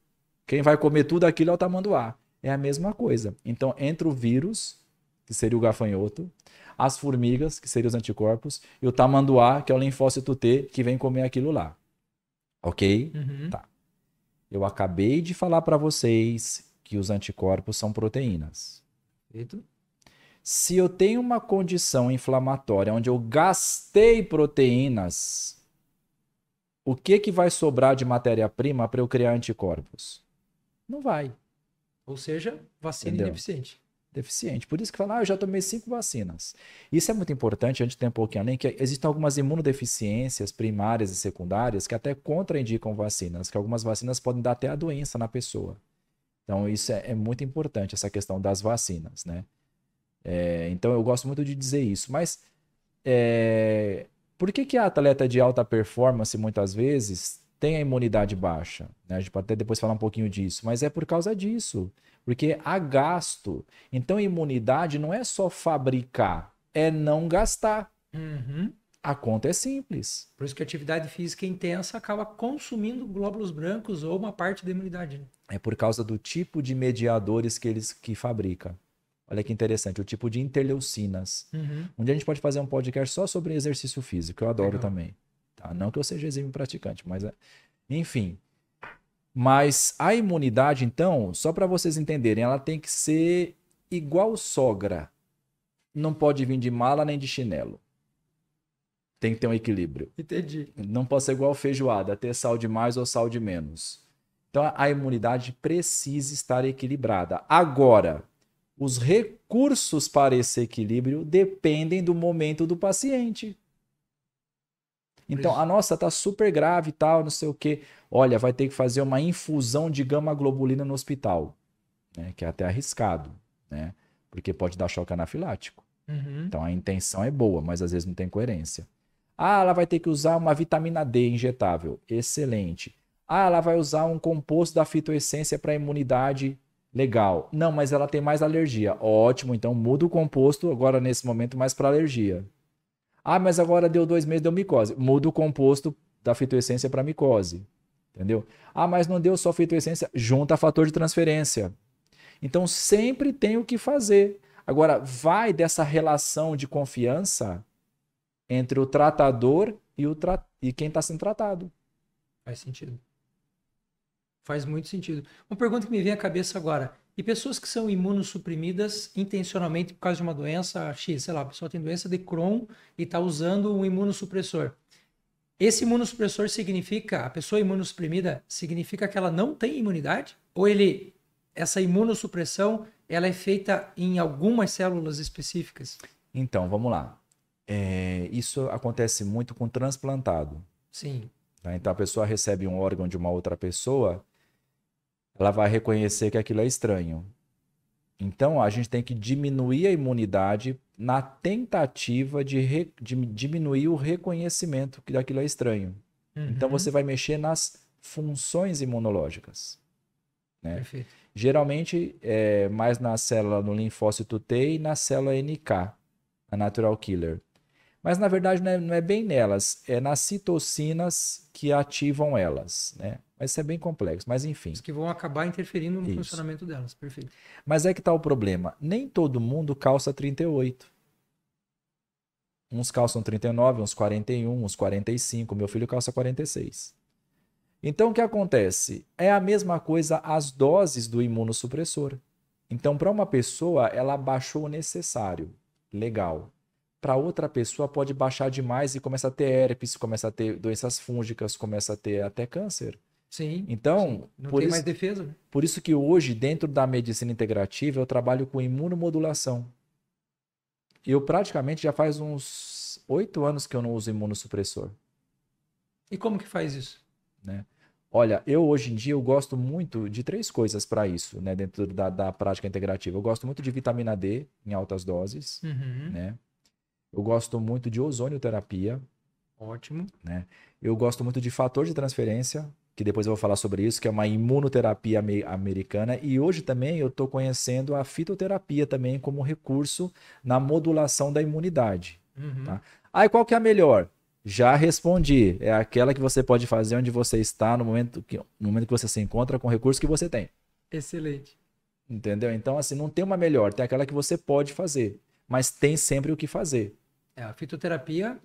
Speaker 2: Quem vai comer tudo aquilo é o tamanduá. É a mesma coisa. Então, entra o vírus, que seria o gafanhoto, as formigas, que seriam os anticorpos, e o tamanduá, que é o linfócito T, que vem comer aquilo lá. Ok? Uhum. Tá. Eu acabei de falar para vocês que os anticorpos são proteínas. Se eu tenho uma condição inflamatória onde eu gastei proteínas, o que, que vai sobrar de matéria-prima para eu criar anticorpos?
Speaker 1: Não vai. Ou seja, vacina Entendeu? ineficiente
Speaker 2: deficiente. Por isso que fala, ah, eu já tomei cinco vacinas. Isso é muito importante, a gente tem um pouquinho além, que existem algumas imunodeficiências primárias e secundárias que até contraindicam vacinas, que algumas vacinas podem dar até a doença na pessoa. Então, isso é, é muito importante, essa questão das vacinas, né? É, então, eu gosto muito de dizer isso. Mas, é, por que que a atleta de alta performance, muitas vezes, tem a imunidade baixa? Né? A gente pode até depois falar um pouquinho disso, mas é por causa disso. Porque há gasto. Então, imunidade não é só fabricar, é não gastar. Uhum. A conta é simples. Por isso que a atividade física intensa acaba consumindo glóbulos brancos ou uma parte da imunidade. Né? É por causa do tipo de mediadores que eles que fabrica. Olha que interessante, o tipo de interleucinas. Uhum. Um dia a gente pode fazer um podcast só sobre exercício físico, eu adoro Legal. também. Tá? Não que eu seja exímio praticante, mas é... enfim. Mas a imunidade, então, só para vocês entenderem, ela tem que ser igual sogra. Não pode vir de mala nem de chinelo. Tem que ter um equilíbrio. Entendi. Não pode ser igual feijoada, ter sal de mais ou sal de menos. Então a imunidade precisa estar equilibrada. Agora, os recursos para esse equilíbrio dependem do momento do paciente. Então, a ah, nossa tá super grave e tal, não sei o quê. Olha, vai ter que fazer uma infusão de gama globulina no hospital, né? Que é até arriscado, né? Porque pode dar choque anafilático. Uhum. Então a intenção é boa, mas às vezes não tem coerência. Ah, ela vai ter que usar uma vitamina D injetável. Excelente. Ah, ela vai usar um composto da fitoessência para imunidade. Legal. Não, mas ela tem mais alergia. Ótimo, então muda o composto agora nesse momento mais para alergia. Ah, mas agora deu dois meses, deu micose. Muda o composto da fitoessência para micose. Entendeu? Ah, mas não deu só fitoessência, junta fator de transferência. Então sempre tem o que fazer. Agora, vai dessa relação de confiança entre o tratador e, o tra... e quem está sendo tratado. Faz sentido.
Speaker 1: Faz muito sentido. Uma pergunta que me vem à cabeça agora. E pessoas que são imunossuprimidas intencionalmente por causa de uma doença X, sei lá, a pessoa tem doença de Crohn e está usando um imunossupressor. Esse imunossupressor significa, a pessoa imunossuprimida significa que ela não tem imunidade? Ou ele, essa imunossupressão, ela é feita em algumas
Speaker 2: células específicas? Então, vamos lá. É, isso acontece muito com transplantado. Sim. Tá? Então a pessoa recebe um órgão de uma outra pessoa ela vai reconhecer que aquilo é estranho. Então, a gente tem que diminuir a imunidade na tentativa de, re... de diminuir o reconhecimento que daquilo é estranho. Uhum. Então, você vai mexer nas funções imunológicas. Né? Perfeito. Geralmente, é mais na célula no linfócito T e na célula NK, a natural killer. Mas na verdade não é, não é bem nelas, é nas citocinas que ativam elas, né? Mas isso é bem complexo, mas enfim. Os que vão acabar interferindo no isso. funcionamento
Speaker 1: delas, perfeito.
Speaker 2: Mas é que está o problema. Nem todo mundo calça 38. Uns calçam 39, uns 41, uns 45. Meu filho calça 46. Então o que acontece? É a mesma coisa as doses do imunossupressor. Então, para uma pessoa, ela baixou o necessário. Legal para outra pessoa pode baixar demais e começa a ter herpes, começa a ter doenças fúngicas, começa a ter até câncer. Sim. Então, sim. por isso, defesa, né? Por isso que hoje, dentro da medicina integrativa, eu trabalho com imunomodulação. Eu praticamente já faz uns oito anos que eu não uso imunossupressor.
Speaker 1: E como que faz isso?
Speaker 2: Né? Olha, eu hoje em dia eu gosto muito de três coisas para isso, né? Dentro da, da prática integrativa. Eu gosto muito de vitamina D em altas doses, uhum. né? Eu gosto muito de ozonioterapia. Ótimo. Né? Eu gosto muito de fator de transferência, que depois eu vou falar sobre isso, que é uma imunoterapia americana. E hoje também eu estou conhecendo a fitoterapia também como recurso na modulação da imunidade. Uhum. Tá? Aí ah, qual que é a melhor? Já respondi. É aquela que você pode fazer onde você está no momento que, no momento que você se encontra com o recurso que você tem. Excelente. Entendeu? Então, assim, não tem uma melhor, tem aquela que você pode fazer, mas tem sempre o que fazer.
Speaker 1: É, a fitoterapia,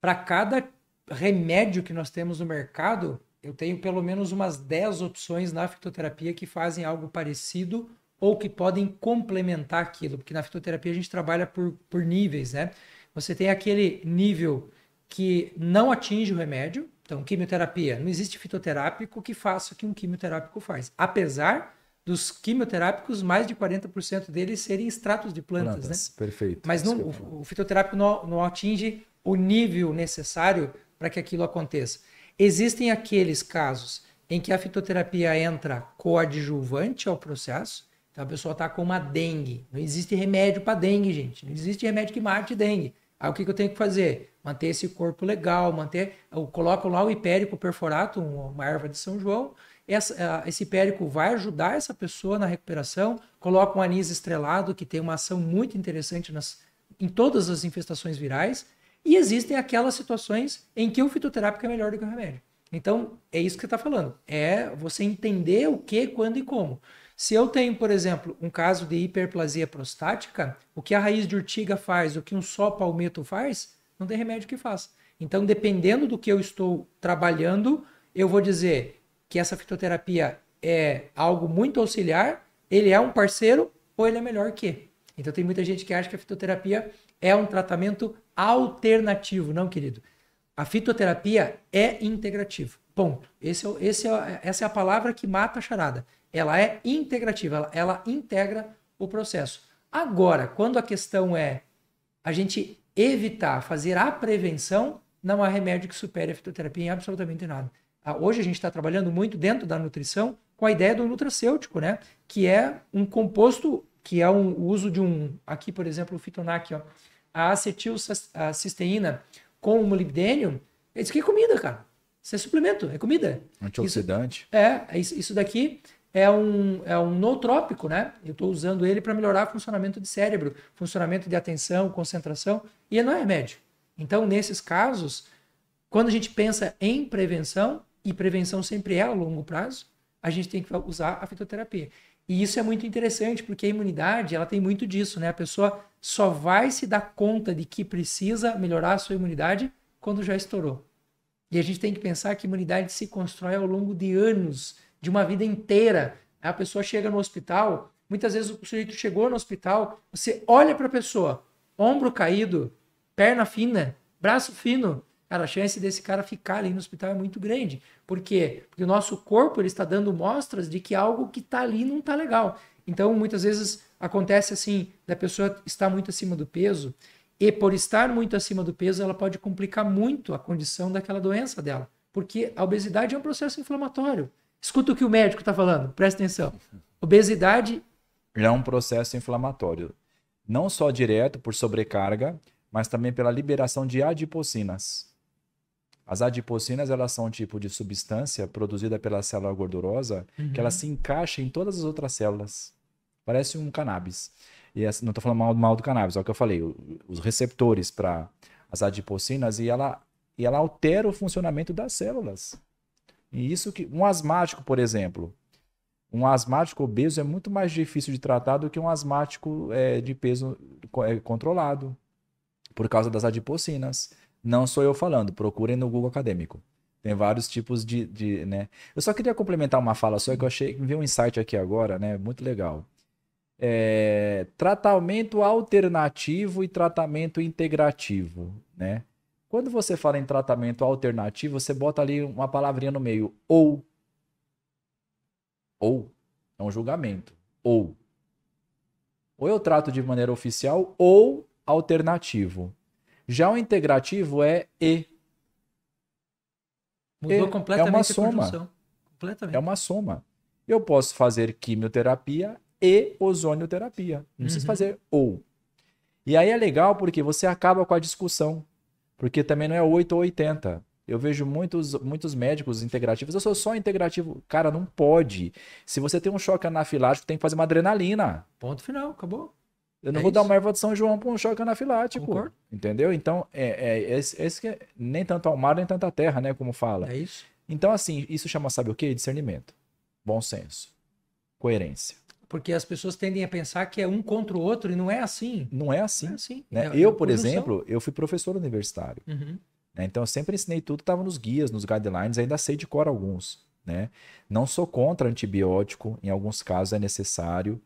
Speaker 1: para cada remédio que nós temos no mercado, eu tenho pelo menos umas 10 opções na fitoterapia que fazem algo parecido ou que podem complementar aquilo, porque na fitoterapia a gente trabalha por, por níveis, né? Você tem aquele nível que não atinge o remédio, então quimioterapia, não existe fitoterápico que faça o que um quimioterápico faz, apesar dos quimioterápicos, mais de 40% deles serem extratos de plantas, né? plantas né? Perfeito. Mas não, o, o, fitoterápico não, não atinge o nível necessário para que aquilo aconteça. Existem aqueles casos em que a fitoterapia entra coadjuvante ao processo, então a pessoa está com uma dengue. Não existe remédio para dengue, gente. Não existe remédio que mate dengue. Aí o que, que eu tenho que fazer? Manter esse corpo legal, manter. Eu coloco lá o hipérico perforato, uma erva de São João, essa, esse périco vai ajudar essa pessoa na recuperação. Coloca um anis estrelado, que tem uma ação muito interessante nas, em todas as infestações virais. E existem aquelas situações em que o fitoterápico é melhor do que o remédio. Então, é isso que você está falando. É você entender o que, quando e como. Se eu tenho, por exemplo, um caso de hiperplasia prostática, o que a raiz de urtiga faz, o que um só palmeto faz, não tem remédio que faça. Então, dependendo do que eu estou trabalhando, eu vou dizer que essa fitoterapia é algo muito auxiliar, ele é um parceiro ou ele é melhor que. Então tem muita gente que acha que a fitoterapia é um tratamento alternativo. Não, querido. A fitoterapia é integrativa. Ponto. Esse é, esse é, essa é a palavra que mata a charada. Ela é integrativa, ela, ela integra o processo. Agora, quando a questão é a gente evitar fazer a prevenção, não há remédio que supere a fitoterapia em absolutamente nada. Ah, hoje a gente está trabalhando muito dentro da nutrição com a ideia do nutracêutico, né? Que é um composto, que é um, o uso de um, aqui por exemplo, o fitonac, ó, a acetilcisteína com o molibdênio, é isso que é comida, cara. Isso é suplemento, é comida.
Speaker 2: Antioxidante.
Speaker 1: Isso, é, é isso daqui é um, é um nootrópico, né? Eu estou usando ele para melhorar o funcionamento de cérebro, funcionamento de atenção, concentração, e não é remédio. Então, nesses casos, quando a gente pensa em prevenção, e prevenção sempre é a longo prazo, a gente tem que usar a fitoterapia. E isso é muito interessante, porque a imunidade, ela tem muito disso, né? A pessoa só vai se dar conta de que precisa melhorar a sua imunidade quando já estourou. E a gente tem que pensar que a imunidade se constrói ao longo de anos, de uma vida inteira. A pessoa chega no hospital, muitas vezes o sujeito chegou no hospital, você olha para a pessoa, ombro caído, perna fina, braço fino, Cara, a chance desse cara ficar ali no hospital é muito grande. Por quê? Porque o nosso corpo ele está dando mostras de que algo que está ali não está legal. Então, muitas vezes acontece assim, da pessoa estar muito acima do peso, e por estar muito acima do peso, ela pode complicar muito a condição daquela doença dela. Porque a obesidade é um processo inflamatório. Escuta o que o médico está falando, presta atenção. Obesidade.
Speaker 2: É um processo inflamatório. Não só direto por sobrecarga, mas também pela liberação de adipocinas. As adipocinas, elas são um tipo de substância produzida pela célula gordurosa uhum. que ela uhum. se encaixa em todas as outras células. Parece um cannabis. E essa, não estou falando mal, mal, do cannabis, é o que eu falei. Os receptores para as adipocinas e ela, e ela altera o funcionamento das células. E isso que um asmático, por exemplo, um asmático obeso é muito mais difícil de tratar do que um asmático é, de peso é, controlado, por causa das adipocinas. Não sou eu falando, procurem no Google Acadêmico. Tem vários tipos de, de né? Eu só queria complementar uma fala só que eu achei, vi um insight aqui agora, né? Muito legal. É, tratamento alternativo e tratamento integrativo, né? Quando você fala em tratamento alternativo, você bota ali uma palavrinha no meio, ou. Ou. É um julgamento. Ou. Ou eu trato de maneira oficial ou alternativo. Já o integrativo é E. Mudou e é completamente é uma soma. É uma soma. Eu posso fazer quimioterapia e ozonioterapia. Não uhum. precisa fazer ou. E aí é legal porque você acaba com a discussão. Porque também não é 8 ou 80. Eu vejo muitos, muitos médicos integrativos. Eu sou só integrativo. Cara, não pode. Se você tem um choque anafilático, tem que fazer uma adrenalina. Ponto final, acabou. Eu não é vou isso. dar uma erva de São João para um choque anafilático. Concordo. Entendeu? Então, é, é esse, esse, que é, nem tanto ao mar, nem tanto à terra, né? Como fala. É isso. Então, assim, isso chama, sabe o quê? Discernimento. Bom senso. Coerência.
Speaker 1: Porque as pessoas tendem a pensar que é um contra o outro e não é
Speaker 2: assim. Não é assim. Não é assim. Né? É, eu, é por exemplo, eu fui professor universitário. Uhum. Né? Então, eu sempre ensinei tudo, estava nos guias, nos guidelines, ainda sei de cor alguns. Né? Não sou contra antibiótico, em alguns casos é necessário.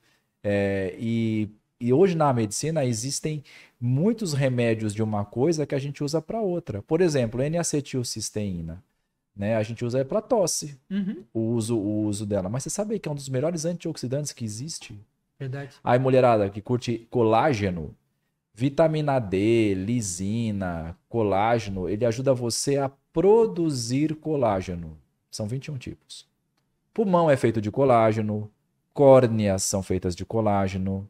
Speaker 2: É, e e hoje na medicina existem muitos remédios de uma coisa que a gente usa para outra. Por exemplo, N-acetilcisteína. Né? A gente usa é para tosse uhum. o, uso, o uso dela. Mas você sabe que é um dos melhores antioxidantes que existe? Verdade. Aí, mulherada que curte colágeno, vitamina D, lisina, colágeno, ele ajuda você a produzir colágeno. São 21 tipos. Pulmão é feito de colágeno, córneas são feitas de colágeno,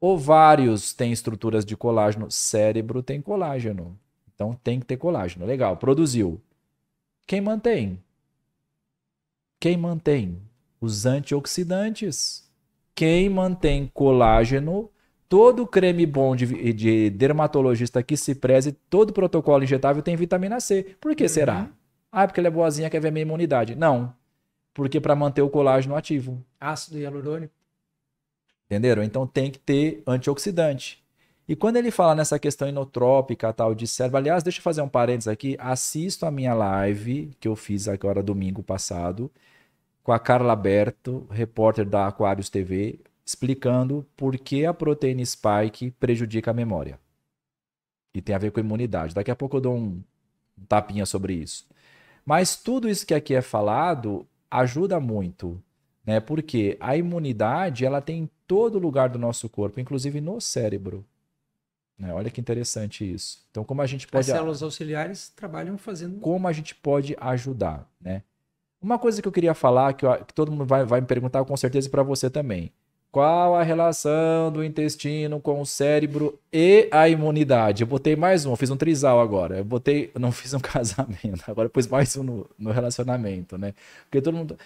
Speaker 2: Ovários têm estruturas de colágeno, cérebro tem colágeno. Então tem que ter colágeno. Legal, produziu. Quem mantém? Quem mantém? Os antioxidantes. Quem mantém colágeno? Todo creme bom de, de dermatologista que se preze, todo protocolo injetável tem vitamina C. Por que uhum. será? Ah, porque ela é boazinha, quer ver minha imunidade. Não. Porque para manter o colágeno ativo.
Speaker 1: Ácido hialurônico.
Speaker 2: Entenderam? Então tem que ter antioxidante. E quando ele fala nessa questão inotrópica, tal, de cérebro, aliás, deixa eu fazer um parênteses aqui, assisto a minha live que eu fiz agora domingo passado com a Carla Berto, repórter da Aquarius TV, explicando por que a proteína spike prejudica a memória. E tem a ver com a imunidade. Daqui a pouco eu dou um tapinha sobre isso. Mas tudo isso que aqui é falado ajuda muito né? Porque a imunidade ela tem em todo lugar do nosso corpo, inclusive no cérebro. Né? Olha que interessante isso. Então, como a gente pode. As
Speaker 1: células auxiliares trabalham
Speaker 2: fazendo. Como a gente pode ajudar, né? Uma coisa que eu queria falar, que, eu, que todo mundo vai, vai me perguntar com certeza para você também. Qual a relação do intestino com o cérebro e a imunidade? Eu botei mais um, eu fiz um trisal agora. Eu botei, [LAUGHS] não fiz um [LAUGHS] casamento, agora pus mais um no, no relacionamento, né? Porque todo mundo.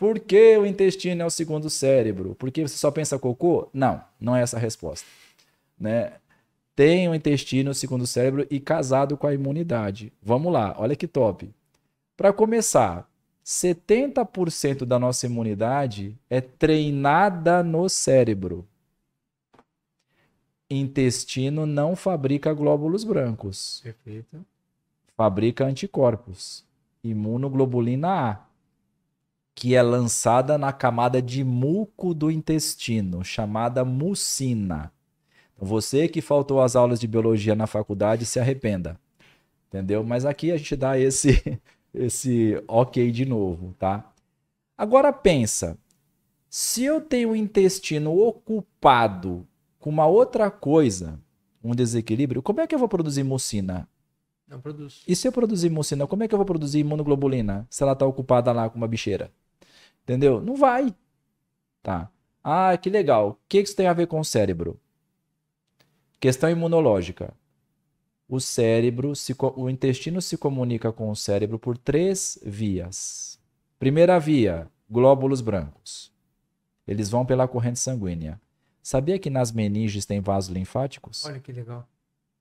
Speaker 2: Por que o intestino é o segundo cérebro? Porque você só pensa cocô? Não, não é essa a resposta. Né? Tem o intestino, o segundo cérebro e casado com a imunidade. Vamos lá, olha que top. Para começar, 70% da nossa imunidade é treinada no cérebro. Intestino não fabrica glóbulos brancos.
Speaker 1: Perfeito.
Speaker 2: Fabrica anticorpos. Imunoglobulina A que é lançada na camada de muco do intestino, chamada mucina. Então, você que faltou as aulas de biologia na faculdade, se arrependa. Entendeu? Mas aqui a gente dá esse, [LAUGHS] esse ok de novo, tá? Agora pensa, se eu tenho o intestino ocupado com uma outra coisa, um desequilíbrio, como é que eu vou produzir mucina? Não produz. E se eu produzir mucina, como é que eu vou produzir imunoglobulina se ela está ocupada lá com uma bicheira? Entendeu? Não vai. Tá. Ah, que legal. O que isso tem a ver com o cérebro? Questão imunológica. O cérebro, se, o intestino se comunica com o cérebro por três vias. Primeira via, glóbulos brancos. Eles vão pela corrente sanguínea. Sabia que nas meninges tem vasos linfáticos? Olha que legal.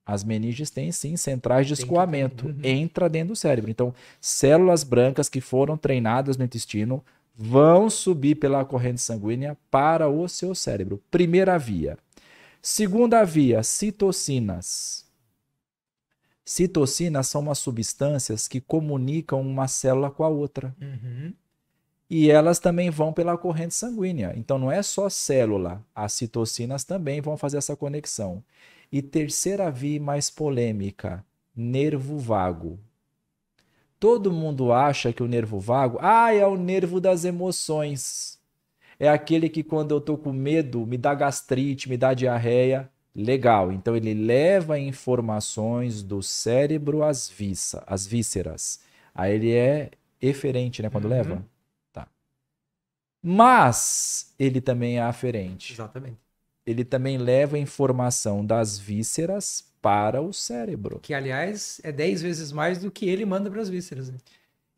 Speaker 2: As meninges têm sim centrais de escoamento. Uhum. Entra dentro do cérebro. Então, células brancas que foram treinadas no intestino vão subir pela corrente sanguínea para o seu cérebro. Primeira via. Segunda via, citocinas. Citocinas são umas substâncias que comunicam uma célula com a outra. Uhum. E elas também vão pela corrente sanguínea. Então não é só célula, as citocinas também vão fazer essa conexão. E terceira via mais polêmica, nervo vago. Todo mundo acha que o nervo vago, ah, é o nervo das emoções. É aquele que quando eu tô com medo, me dá gastrite, me dá diarreia. Legal. Então ele leva informações do cérebro às, vísceras, às vísceras. Aí ele é eferente, né, quando uhum. leva? Tá. Mas ele também é aferente. Exatamente. Ele também leva informação das vísceras para o cérebro.
Speaker 1: Que, aliás, é 10 vezes mais do que ele manda para as vísceras. Né?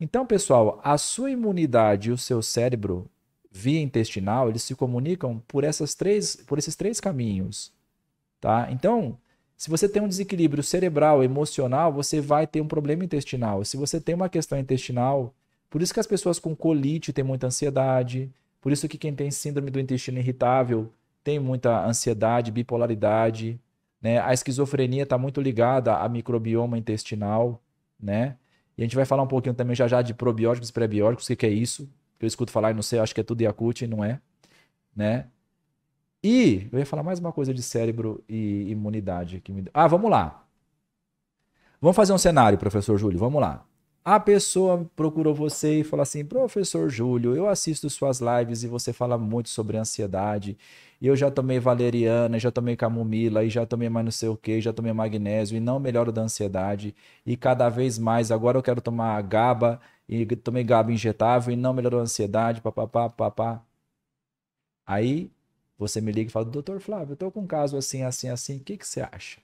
Speaker 2: Então, pessoal, a sua imunidade e o seu cérebro via intestinal, eles se comunicam por, essas três, por esses três caminhos. Tá? Então, se você tem um desequilíbrio cerebral, emocional, você vai ter um problema intestinal. Se você tem uma questão intestinal, por isso que as pessoas com colite têm muita ansiedade, por isso que quem tem síndrome do intestino irritável tem muita ansiedade, bipolaridade, né? A esquizofrenia está muito ligada a microbioma intestinal, né? E a gente vai falar um pouquinho também já já de probióticos e prebióticos, o que, que é isso? Eu escuto falar e não sei, acho que é tudo Yakut e não é, né? E eu ia falar mais uma coisa de cérebro e imunidade. Que me... Ah, vamos lá. Vamos fazer um cenário, professor Júlio, vamos lá. A pessoa procurou você e falou assim: professor Júlio, eu assisto suas lives e você fala muito sobre ansiedade. E eu já tomei valeriana, já tomei camomila, e já tomei mais não sei o que, já tomei magnésio e não melhoro da ansiedade. E cada vez mais, agora eu quero tomar GABA, e tomei GABA injetável e não melhorou a ansiedade, papapá, papá. Aí você me liga e fala: doutor Flávio, eu tô com um caso assim, assim, assim, o que, que você acha?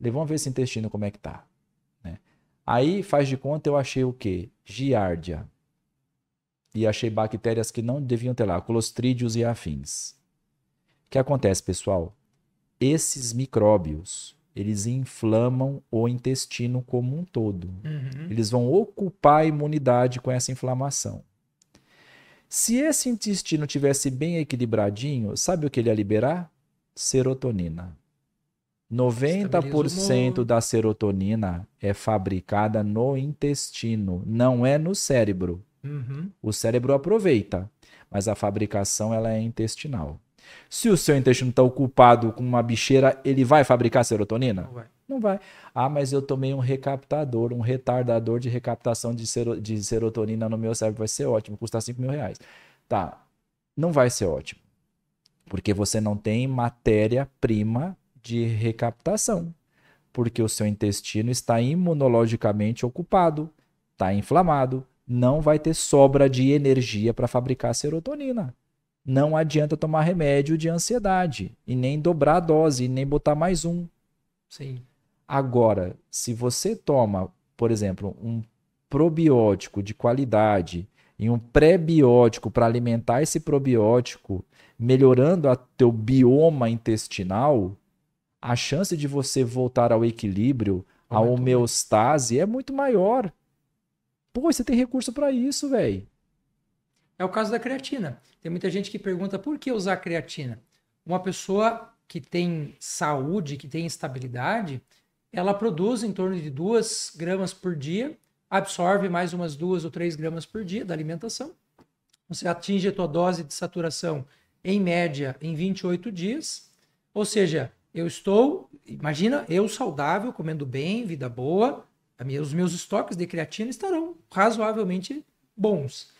Speaker 2: Vamos ver esse intestino como é que tá. Aí, faz de conta, eu achei o quê? Giardia. E achei bactérias que não deviam ter lá, colostrídeos e afins. O que acontece, pessoal? Esses micróbios, eles inflamam o intestino como um todo. Uhum. Eles vão ocupar a imunidade com essa inflamação. Se esse intestino tivesse bem equilibradinho, sabe o que ele ia liberar? Serotonina. 90% da serotonina é fabricada no intestino, não é no cérebro. Uhum. O cérebro aproveita, mas a fabricação ela é intestinal. Se o seu intestino está ocupado com uma bicheira, ele vai fabricar serotonina? Não vai. Não vai. Ah, mas eu tomei um recaptador, um retardador de recaptação de, sero, de serotonina no meu cérebro, vai ser ótimo, custa 5 mil reais. Tá, não vai ser ótimo. Porque você não tem matéria-prima de recaptação, porque o seu intestino está imunologicamente ocupado, está inflamado, não vai ter sobra de energia para fabricar serotonina. Não adianta tomar remédio de ansiedade e nem dobrar a dose, e nem botar mais um. Sim. Agora, se você toma, por exemplo, um probiótico de qualidade e um pré-biótico para alimentar esse probiótico, melhorando o teu bioma intestinal, a chance de você voltar ao equilíbrio, à né? homeostase, é muito maior. Pô, você tem recurso para isso, velho.
Speaker 1: É o caso da creatina. Tem muita gente que pergunta por que usar creatina. Uma pessoa que tem saúde, que tem estabilidade, ela produz em torno de 2 gramas por dia, absorve mais umas 2 ou 3 gramas por dia da alimentação. Você atinge a tua dose de saturação em média em 28 dias, ou seja, eu estou, imagina, eu saudável, comendo bem, vida boa, minha, os meus estoques de creatina estarão razoavelmente bons.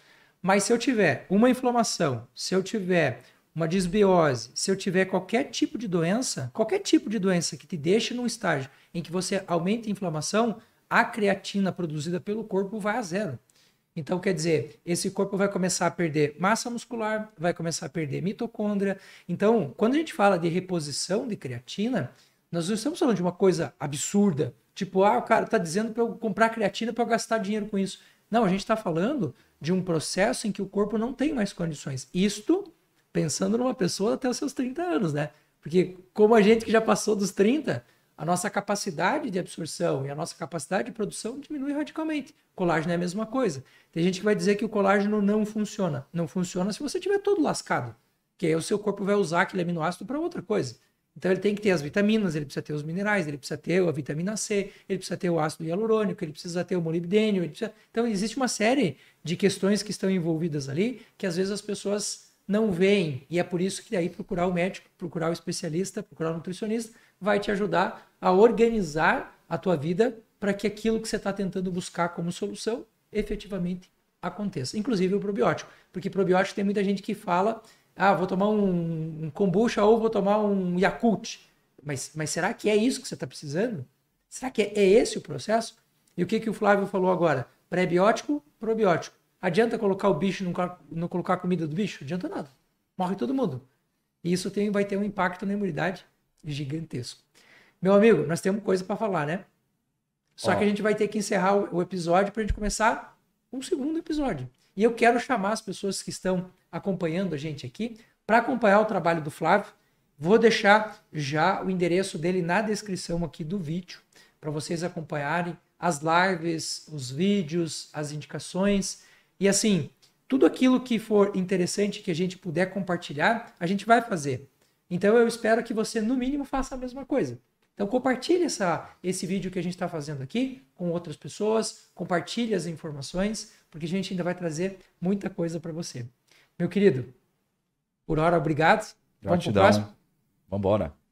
Speaker 1: Mas se eu tiver uma inflamação, se eu tiver uma disbiose, se eu tiver qualquer tipo de doença, qualquer tipo de doença que te deixe num estágio em que você aumenta a inflamação, a creatina produzida pelo corpo vai a zero. Então, quer dizer, esse corpo vai começar a perder massa muscular, vai começar a perder mitocôndria. Então, quando a gente fala de reposição de creatina, nós não estamos falando de uma coisa absurda, tipo, ah, o cara está dizendo para eu comprar creatina para eu gastar dinheiro com isso. Não, a gente está falando de um processo em que o corpo não tem mais condições. Isto pensando numa pessoa até os seus 30 anos, né? Porque como a gente que já passou dos 30, a nossa capacidade de absorção e a nossa capacidade de produção diminui radicalmente. Colágeno é a mesma coisa. Tem gente que vai dizer que o colágeno não funciona. Não funciona se você tiver todo lascado, que aí o seu corpo vai usar aquele aminoácido para outra coisa. Então ele tem que ter as vitaminas, ele precisa ter os minerais, ele precisa ter a vitamina C, ele precisa ter o ácido hialurônico, ele precisa ter o molibdênio, precisa... Então existe uma série de questões que estão envolvidas ali que às vezes as pessoas não veem e é por isso que aí procurar o médico, procurar o especialista, procurar o nutricionista vai te ajudar a organizar a tua vida para que aquilo que você está tentando buscar como solução efetivamente aconteça. Inclusive o probiótico, porque probiótico tem muita gente que fala, ah, vou tomar um, kombucha ou vou tomar um Yakult. Mas, mas será que é isso que você está precisando? Será que é, é esse o processo? E o que, que o Flávio falou agora? Prebiótico, probiótico. Adianta colocar o bicho, não, não colocar a comida do bicho? Adianta nada. Morre todo mundo. E isso tem, vai ter um impacto na imunidade gigantesco. Meu amigo, nós temos coisa para falar, né? Só Ó. que a gente vai ter que encerrar o episódio para a gente começar um segundo episódio. E eu quero chamar as pessoas que estão acompanhando a gente aqui para acompanhar o trabalho do Flávio. Vou deixar já o endereço dele na descrição aqui do vídeo para vocês acompanharem as lives, os vídeos, as indicações e assim, tudo aquilo que for interessante que a gente puder compartilhar, a gente vai fazer. Então eu espero que você, no mínimo, faça a mesma coisa. Então compartilhe essa, esse vídeo que a gente está fazendo aqui com outras pessoas, compartilhe as informações, porque a gente ainda vai trazer muita coisa para você. Meu querido, por hora, obrigado. Gratidão. Vamos para o
Speaker 2: próximo? Vamos embora.